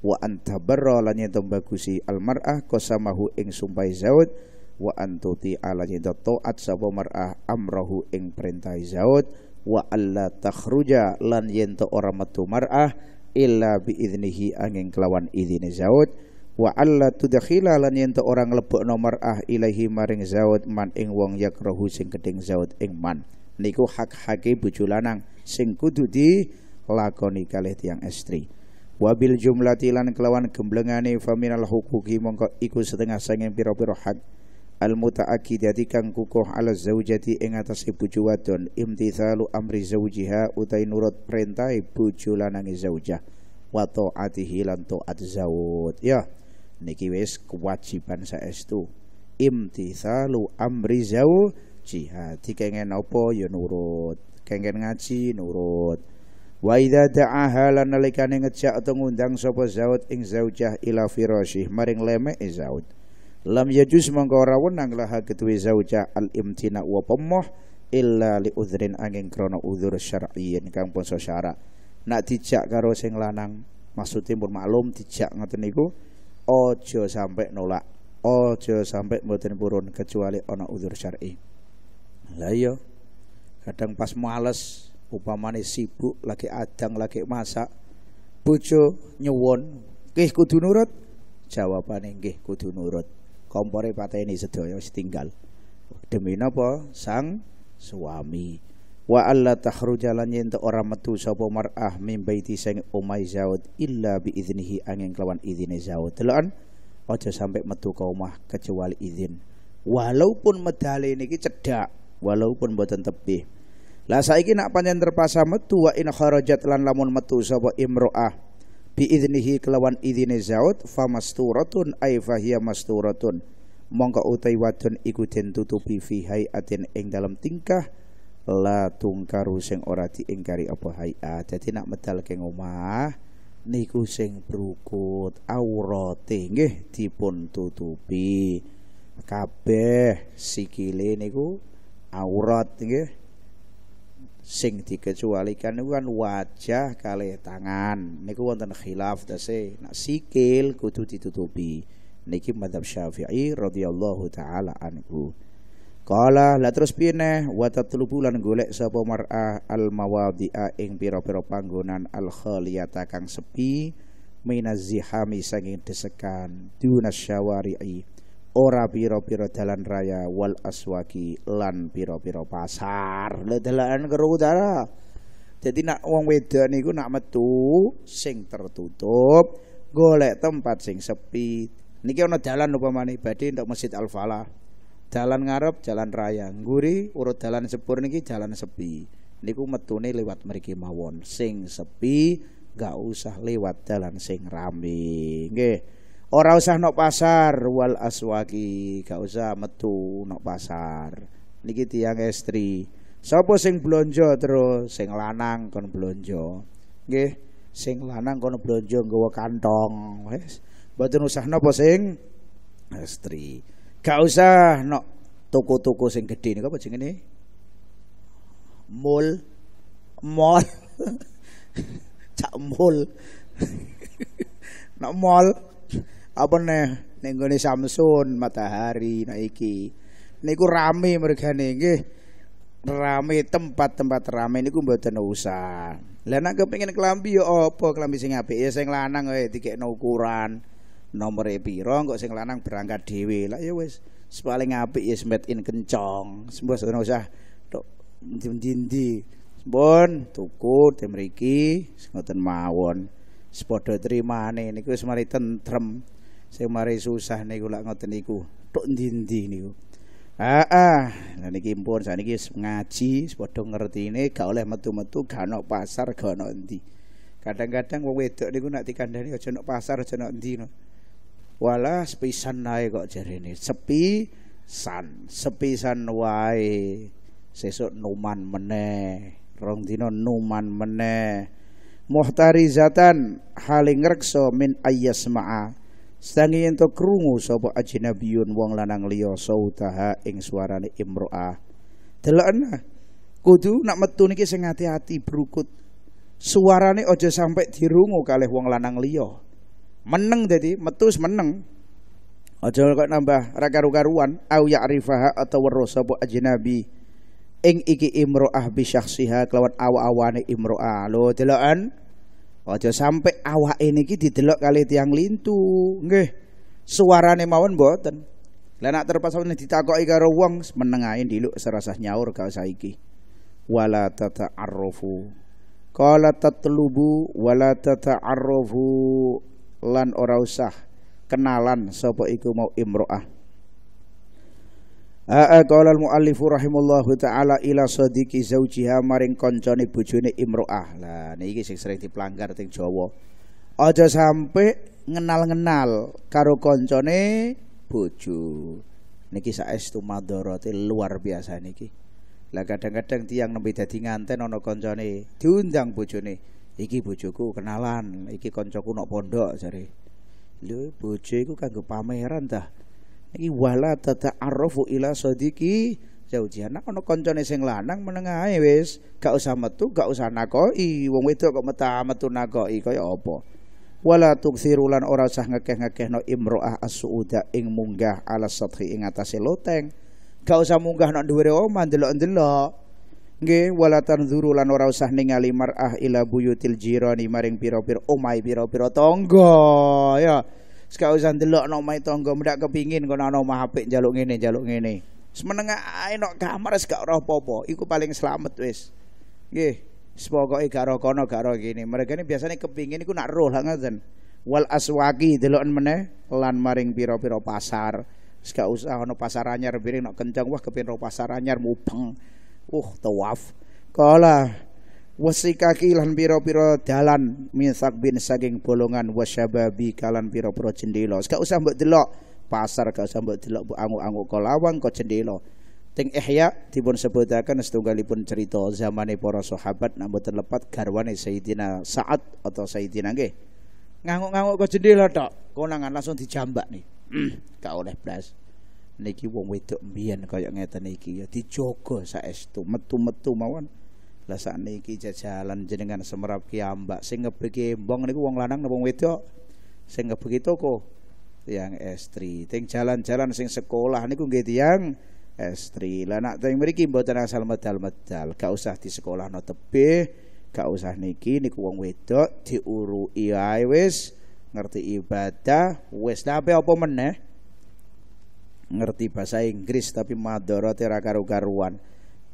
wa anta barra lan yen bagusi almar'ah qasamahu ing sumpai zaud wa antuti ala yen taat sapa mar'ah amrahu ing perintah zaud wa alla takhruja lan yen ora metu mar'ah illa bi idnihi angin kelawan idine zaud wa alla tudkhila lan yen orang lebokno mar'ah ilahi maring zaud man ing wong yakrahu sing gedeng zaud ing man niku hak-hake bojo lanang sing kudu dilakoni kalih tiyang estri wabil jumlah tilan kelawan gemblengane faminal hukuki mongko iku setengah sangin piro-piro hak al mutaakidati kang kukuh ala zaujati ing atas bojo wadon imtithalu amri zaujiha utai nurut perintah bojo lanang zaujah wa taatihi lan taat zaud ya niki wis kewajiban itu imtithalu amri zaujiha dikengen apa ya nurut kengen ngaji nurut Wa idza da'aha lan nalikane ngejak atau ngundang sapa zaud ing zaujah ila firasih maring lemek e zaud. Lam yajus mangka ora wenang laha ketuwe zaujah al imtina wa pemoh illa li udhrin angin krana udhur syar'iyyin kang pun syara. Nak dijak karo sing lanang maksudnya pun maklum dijak ngoten niku aja sampai nolak. ojo sampai mboten purun kecuali ana udhur syar'i. Lah iya kadang pas males upamane sibuk lagi adang lagi masak bojo nyewon, nggih kudu nurut jawabane nggih kudu nurut kompore pateni sedaya wis tinggal demi napa sang suami wa alla tahruja lan yen ora metu sapa mar'ah mim baiti sing umai zaud illa bi idznihi angin kelawan idzine zaud delokan aja sampai metu ka omah kecuali izin walaupun medale niki cedak walaupun buatan tebih lah saiki nak panjen terpaksa metu wa in kharajat lan lamun metu sapa imro'ah bi idnihi kelawan idine zaud famasturatun ay fahiya masturatun mongko utai wadon iku den tutupi fi hayatin ing dalam tingkah la tungkaru sing ora diingkari apa hayat dadi nak medal ke omah niku sing brukut aurate nggih dipun tutupi kabeh sikile niku aurat nggih sing dikecualikan niku kan wajah kali tangan niku wonten khilaf tase nak sikil kudu ditutupi niki madhab Syafi'i radhiyallahu taala anhu Kala la terus pine wa tatlubulan golek sapa mar'ah al mawadi'a ing pira-pira panggonan al khaliyata kang sepi minaz zihami sanging desekan dunasyawari'i ora piro-piro jalan raya wal aswaki lan piro piro pasar le dalan karo utara jadi nak wong wedok niku nak metu sing tertutup golek tempat sing sepi niki ana dalan upamane badhe entuk Masjid Al Falah jalan ngarep jalan raya ngguri urut dalan sepur niki jalan sepi niku metune lewat mriki mawon sing sepi gak usah lewat jalan sing rame nggih Ora usah nok pasar wal aswaki, gak usah metu nok pasar. Niki yang estri. sopo sing blonjo terus sing lanang kon blonjo. Nggih, sing lanang kon blonjo nggawa kantong, wis. Mboten usah napa sing estri. Gak usah nok toko-toko sing gedhe niku apa jenenge? Mall. Mall. Cak mall. nok mall. apa neh ning gone Samsun matahari nek iki niku rame mergane nggih rame tempat-tempat rame niku mboten usah lah nek kepengin klambi ya apa klambi sing apik ya sing lanang wae dikekno ukuran nomere piro kok sing lanang berangkat dhewe lah ya wis paling apik ya smet in kencong sembuh ora usah tok ndi-ndi Bon, tuku tim riki, mawon, sepodo terima nih, niku semari tentrem, sing mari susah niku lak ngoten niku tok ndi-ndi niku Ah, ah. Nah, niki pun saniki ngaji, padha ngertine gak oleh metu-metu, gak ono pasar, gak ono endi. Kadang-kadang wong wedok niku nak dikandani aja ono pasar, aja ono endi. No. Wala sepisan nae kok jarene. Sepi san, sepisan wae. Sesuk numan meneh. Rong dina numan meneh. Muhtarizatan haling reksa min ayyasma'a. Stangi ento krungu sapa ajnabiyun wong lanang liya sautaha ing suarane imroah. Delokna. Kudu nak metu niki sing ati-ati brukut. Suarane aja sampe dirungu kalih wong lanang liya. Meneng dadi metus meneng. Aja kok nambah ra karu-karuan au ya'rifaha atau weruh sapa ajnabi ing iki imroah bi syakhsiha kelawan awa-awane imroah. Lho delokan Aja sampai awak ini ki didelok kali tiang lintu, nggih. Suarane mawon boten. Lah nak terpasang ditakoki karo wong menengae diluk serasa nyaur kau saiki. Wala tata'arrafu. Qala tatlubu wala tata'arrafu lan ora usah kenalan sapa iku mau imro'ah Qala al-muallif rahimallahu taala ila sadiqi zaujiha maring koncone bojone imro'ah. Lah niki sing sering dipelanggar teng Jawa. Aja sampe ngenal-ngenal karo koncone bojo. Niki saestu madharate luar biasa niki. Lah kadang-kadang tiang nembe dadi nganten ana koncone diundang bojone. Iki bojoku kenalan, iki koncoku nok pondok jare. Lho bojo iku kanggo pameran dah. Iki wala tata'arrafu ila sadiqi jauh Nek ana kancane sing lanang menengah ae wis, gak usah metu, gak usah nakoki. Wong wedok kok meta-metu nakoki kaya apa? Wala tuksiru lan ora usah ngekeh-ngekehno imro'ah as-su'uda ing munggah ala sathi ing atase loteng. Gak usah munggah nang dhuwure omah ndelok-ndelok. Nggih, wala tanzuru lan ora usah ningali mar'ah ila buyutil jirani maring pira-pira omai pira-pira tangga ya sekawisan delok ana omahe tangga mendak kepingin kono ana omah apik njaluk ngene njaluk ngene. semenengah ae nok kamar gak roh popo apa iku paling selamat wis. Nggih, sepokoke gak roh kono gak roh kene. Mereka ini biasanya kepingin iku nak roh lah ngoten. Wal aswagi deloken meneh lan maring pira-pira pasar. Gak usah ana pasar anyar biring nok kenceng wah kepin pasar anyar mubeng. Uh, tawaf. Kala wasikaki lan piro-piro dalan misak bin saking bolongan wasyababi kalan piro-piro cendilo. gak usah mbok delok pasar gak usah mbok delok mbok anguk-anguk kolawang kok jendela Ting Ihya dipun sebutaken setunggalipun cerita zamane para sahabat namun terlepat garwane Sayyidina Sa'ad atau Sayyidina nggih. Nganguk-nganguk ke jendela tok, konangan langsung dijambak nih. gak oleh blas. Niki wong wedok mbiyen kaya ngeten iki ya dijogo saestu metu-metu mawon. Lah niki jajalan jenengan semerap kiambak sing pergi embong niku wong lanang napa wong wedok? Sing pergi toko tiang estri. Ting jalan-jalan sing sekolah niku nggih tiang estri. Lah nak teng mriki mboten asal medal-medal, gak usah di sekolah no tebih, gak usah niki niku wong wedok diurui ae wis ngerti ibadah, wis tapi apa meneh? Ngerti bahasa Inggris tapi madharate ra karu-karuan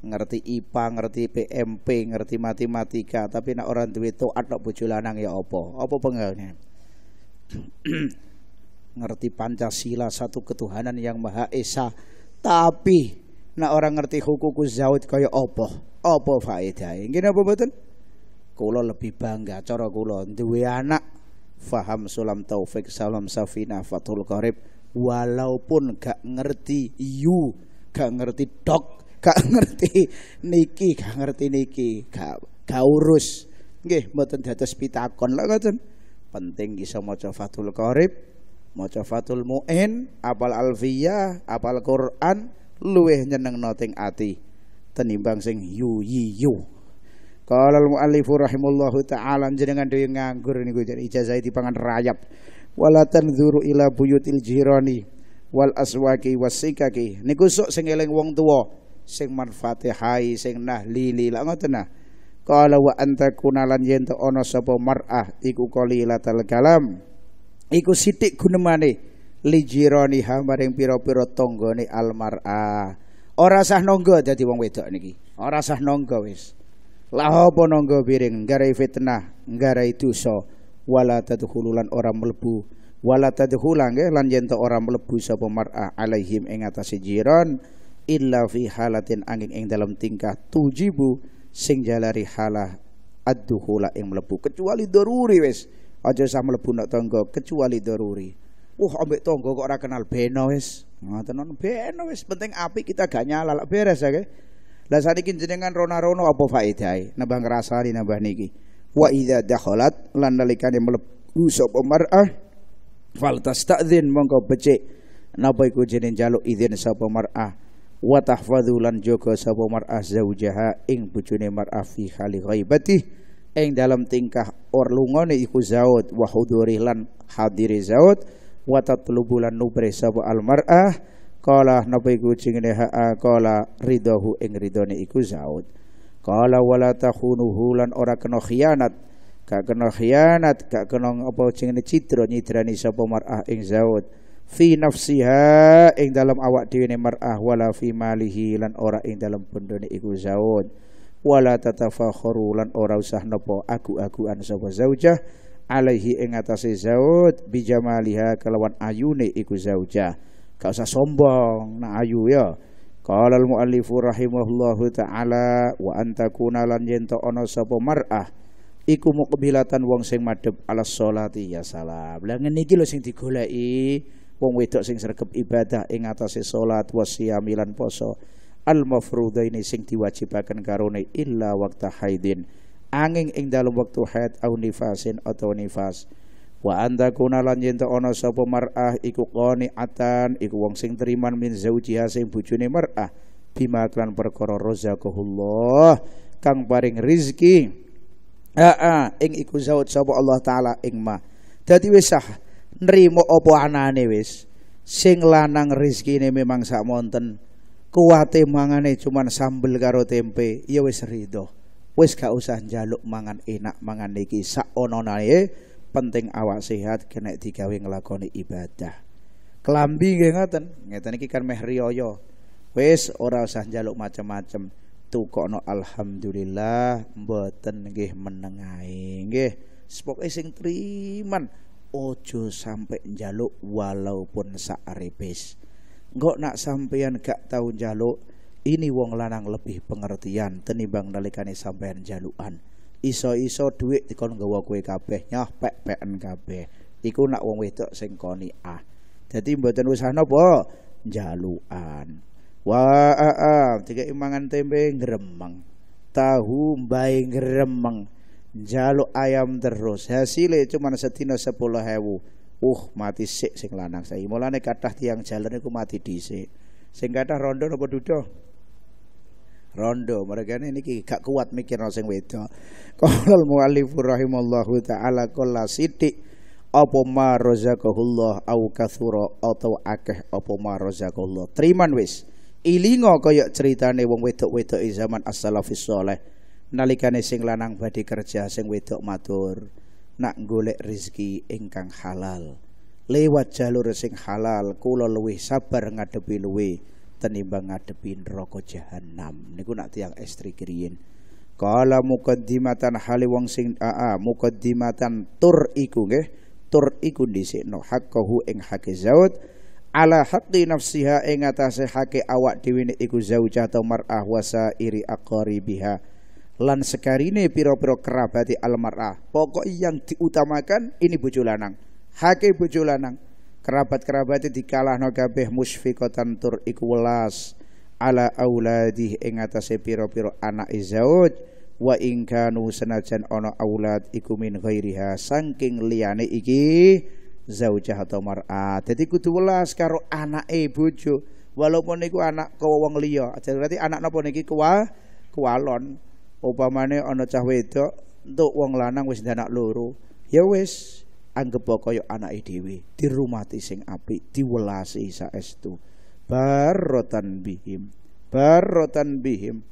ngerti IPA, ngerti PMP, ngerti matematika, tapi nak orang duwe toat tok bojo lanang ya apa? Apa penggalnya? ngerti Pancasila satu ketuhanan yang Maha Esa, tapi nak orang ngerti hukum zaud kaya apa? Apa faedahe? Ngene apa mboten? Kula lebih bangga cara kula duwe anak faham sulam taufik salam safina fatul qarib walaupun gak ngerti you gak ngerti dok gak ngerti niki, gak ngerti niki, gak gak urus. Nggih, mboten dados pitakon lho ngoten. Penting iso maca Fathul Qorib, maca Fathul Muin, apal Alfiyah, apal Quran, luweh nyeneng noting ati tenimbang sing yu yi yu. Qala al-muallifu rahimullahu taala jenengan dhewe nganggur niku ijazah dipangan rayap. Wala tanzuru ila buyutil jirani wal aswaki wasikaki niku sok sing eling wong tuwa sing marfatihai sing nahlili lah ngoten nah kala wa anta kunalan yen to ana sapa mar'ah iku qalilatal kalam iku sithik gunemane lijironi maring pira-pira tanggane almar'ah ora sah nonggo dadi wong wedok niki ora sah nonggo wis lah apa nonggo piring garai fitnah garai dosa wala tadkhululan ora mlebu wala tadkhulang lan yen to ora mlebu sapa mar'ah alaihim ing atase jiron illa fi halatin angin ing dalam tingkah tujibu sing jalari halah ad-dukhula ing mlebu kecuali daruri wis aja sah mlebu nak tangga kecuali daruri uh, ambek tangga kok ora kenal beno wis ngoten non beno wis penting api kita gak nyala lak beres ya lah saniki jenengan rona-rono apa faedahe nambah ngrasani nambah niki wa idza dakhalat lan nalikane mlebu sapa mar'ah fal tastadzin mongko becik napa iku jeneng jaluk izin sapa mar'ah wa tahfadhu lan jaga sapa mar'ah zaujaha ing bojone mar'ah fi hali ghaibati ing dalam tingkah or lungone iku zaud wa huduri lan hadiri zaud wa tatlubu lan nubre sapa al mar'ah qala napa iku jenenge ha qala ridahu ing ridone iku zaud qala wala takhunuhu lan ora kena khianat gak kena khianat gak kena apa jenenge cidra nyidrani sapa mar'ah ing zaud fi nafsiha ing dalam awak dhewe ne mar'ah wala fi malihi lan ora ing dalam bondone iku zaun wala tatafakharu lan ora usah po aku-akuan sapa zaujah alaihi ing atase zaud bijamaliha kelawan ayune iku zaujah gak usah sombong nak ayu ya qala al muallifu rahimahullahu taala wa antakuna lan yen to sapa mar'ah iku kebilatan wong sing madhep alas salati ya salam lah ngene iki lho sing digoleki wong wedok sing sregep ibadah ing atase salat wasiyami lan poso al ini sing diwajibaken karone illa waqta haidin angin ing dalem waktu haid au nifasin atau nifas wa antakuna lan ono ana sapa mar'ah iku atan, iku wong sing triman min zaujiha sing bojone mar'ah bima klan perkara razaqahullah kang paring rizki aa ing iku zaut sapa Allah taala ing ma dadi wis sah nrimo apa anane wis sing lanang rezekine memang sak monten kuwate mangane cuman sambel karo tempe ya wis rido wis gak usah njaluk mangan enak mangan iki sak onone eh, penting awak sehat kena digawe nglakoni ibadah kelambi nggih ngoten ngeten iki kan meh riyaya wis ora usah njaluk macam macem tukokno alhamdulillah mboten nggih menengae nggih pokoke sing triman ojo sampai njaluk walaupun repes, nggak nak sampean gak tahu njaluk ini wong lanang lebih pengertian tenibang nalikane sampean jalukan iso-iso duit dikon nggawa kue kabeh nyah pek-peken kabeh iku nak wong wedok sing koni ah Jadi mboten usah napa jalukan wah ah, ah. tiga imangan tempe gremeng tahu mbae gremeng jaluk ayam terus hasilnya cuma setina sepuluh hewu uh mati sik sing lanang saya mulane kathah tiang jalan iku mati dhisik sing kathah rondo apa dudo rondo mereka ini niki gak kuat mikir sing wedok qolal muallif rahimallahu taala qala sithik apa ma razaqahullah au kathura atau akeh apa ma razaqahullah triman wis ilinga kaya ceritane wong wedok-wedoke zaman as-salafis saleh nalikane sing lanang badhe kerja sing wedok matur nak golek rezeki ingkang halal lewat jalur sing halal kula luwih sabar ngadepi luwih tenimbang ngadepi neraka jahanam niku nak tiang estri kiriyen kala mukaddimatan hale wong sing aa mukaddimatan tur iku nggih tur iku dhisikno haqqahu ing hake zaud ala haqqi nafsiha ing atase hake awak dhewe iku zaujah atau mar'ah wasa iri aqaribiha lan sekarine piro-piro kerabati almarah. Pokok yang diutamakan ini bojo lanang. Hake bojo lanang. Kerabat-kerabate dikalahno kabeh musfiqatan tur iku welas ala auladih ing atase piro-piro anak izaud, wa ingkanu kanu senajan ono aulad iku min ghairiha saking liyane iki zaujah atau mar'ah. Dadi kudu welas karo anake bojo. Walaupun iku anak kowe wong liya. Jadi berarti anak nopo niki kuwa kualon upamane ana cah wedok entuk wong lanang wis ndanak loro ya wis anggap kaya anake dhewe dirumati sing apik diwelasi saestu rotan bihim rotan bihim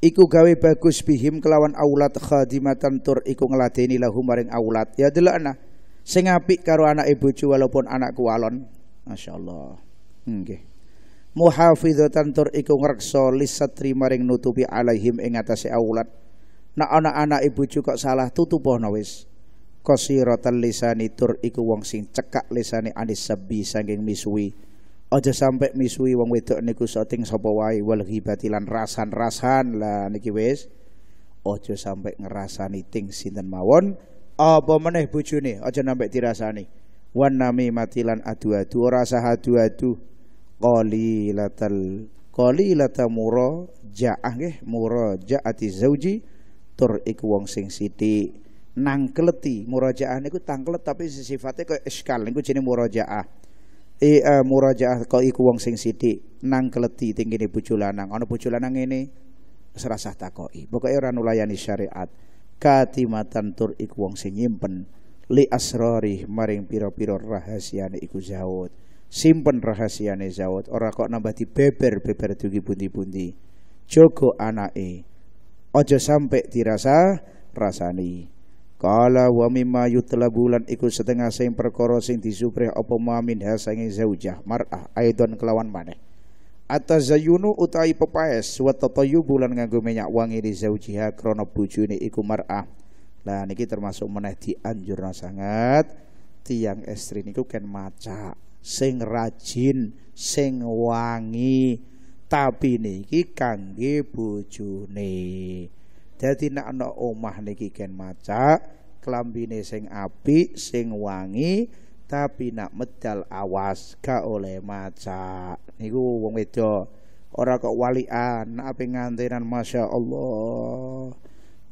iku gawe bagus bihim kelawan aulat khadimatan tur iku ngladeni lahum maring aulat ya delokna sing apik karo anak bojo walaupun anak kualon, masyaallah nggih okay muhafizatan tur iku ngreksa lisatri maring nutupi alaihim ing atase aulat nek ana anak ibu kok salah tutupono wis qasiratal lisani tur iku wong sing cekak lisani anis sabi saking misui aja sampe misui wong wedok niku soting sapa wae wal ghibati rasan-rasan lah niki wis aja sampai ngerasani ting sinten mawon apa meneh bojone aja sampai dirasani wan nami matilan adu-adu ora sah adu-adu qalilatan qalilata murajaah nggih ati zauji tur iku wong sing sithik nangkleti murajaah niku tangklet tapi sifatnya kaya iskal niku jenenge murajaah e uh, murajaah kok iku wong sing siti nangkleti tingine bojo lanang ana bojo lanang ngene serasah takoki pokoke ora nulayani syariat katimatan tur iku wong sing nyimpen li asrari maring pira-pira rahasiane iku zaud simpen rahasiane zawat ora kok nambah beber beber dugi pundi-pundi jogo anake ojo sampai dirasa rasani kala wa mimma yutlabu lan iku setengah sing perkara sing disuprih apa mamin hasange zaujah mar'ah aidon kelawan maneh zayunu utai pepaes wa tatayyubu bulan nganggo minyak wangi di zaujiha krana bojone iku mar'ah lah niki termasuk meneh dianjurna sangat tiang estri niku ken maca sing rajin sing wangi tapi niki kangge bojone dadi nek omah niki ken macak klambine sing apik sing wangi tapi nak medal awas gak oleh macak niku wong wedo ora kok walian ape ngantenan masyaallah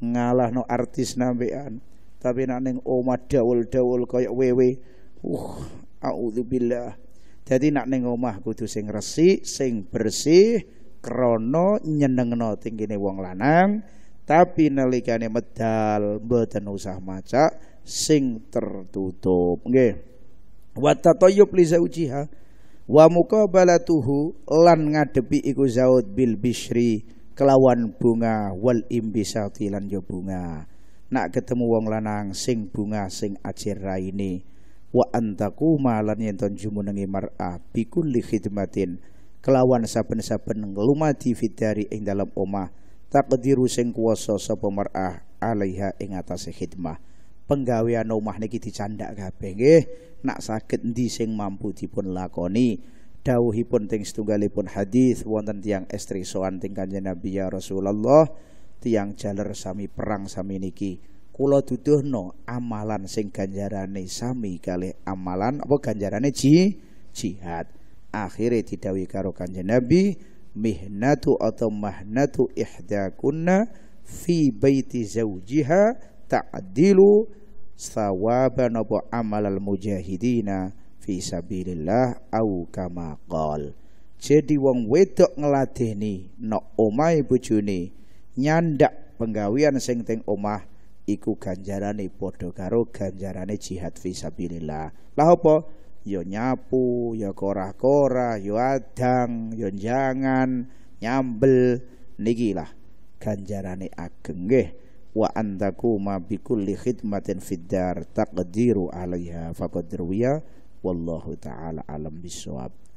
ngalahno artis nambean tapi nak ning omah dawul-dawul koyo wewe uh A'udzubillah. Jadi nak ning omah kudu sing resik, sing bersih krana nyenengno tinggine wong lanang, tapi nalikane medal mboten usah maca sing tertutup. Nggih. Wa tatayyub li zaujiha wa muqabalatuhu lan ngadepi iku zaud bil bishri kelawan bunga wal imbisati lan yo ya bunga. Nak ketemu wong lanang sing bunga sing ajir raine wa antaku malan yen ton jumenengi mar'a bikulli khidmatin kelawan saben-saben nglumati fitari ing dalam omah takdiru sing kuwasa sapa mar'ah alaiha ing atase khidmah penggawean omah niki dicandak kabeh nggih nak saged ndi sing mampu dipun lakoni dawuhipun teng setunggalipun hadis wonten tiang estri soan teng kanjeng Nabi ya Rasulullah tiang jaler sami perang sami niki kula duduhno amalan sing ganjarane sami kali amalan apa ganjarane ji jihad Akhirnya didawi karo kanjeng Nabi mihnatu atau mahnatu ihdakunna fi baiti zaujiha ta'dilu sawaban apa al mujahidina fi sabilillah au kama qol jadi wong wedok ngeladeni no omahe bojone nyandak penggawean sing teng omah iku ganjarane padha karo ganjarane jihad fisabilillah. Lah apa? Yo ya nyapu, yo ya kora-kora, yo ya adang, yo jangan, nyambel niki lah ganjarane ageng nggih. Wa antakuma bikulli khidmatin fiddar taqdiru alaiha faqad ruwiya wallahu taala alam bisawab.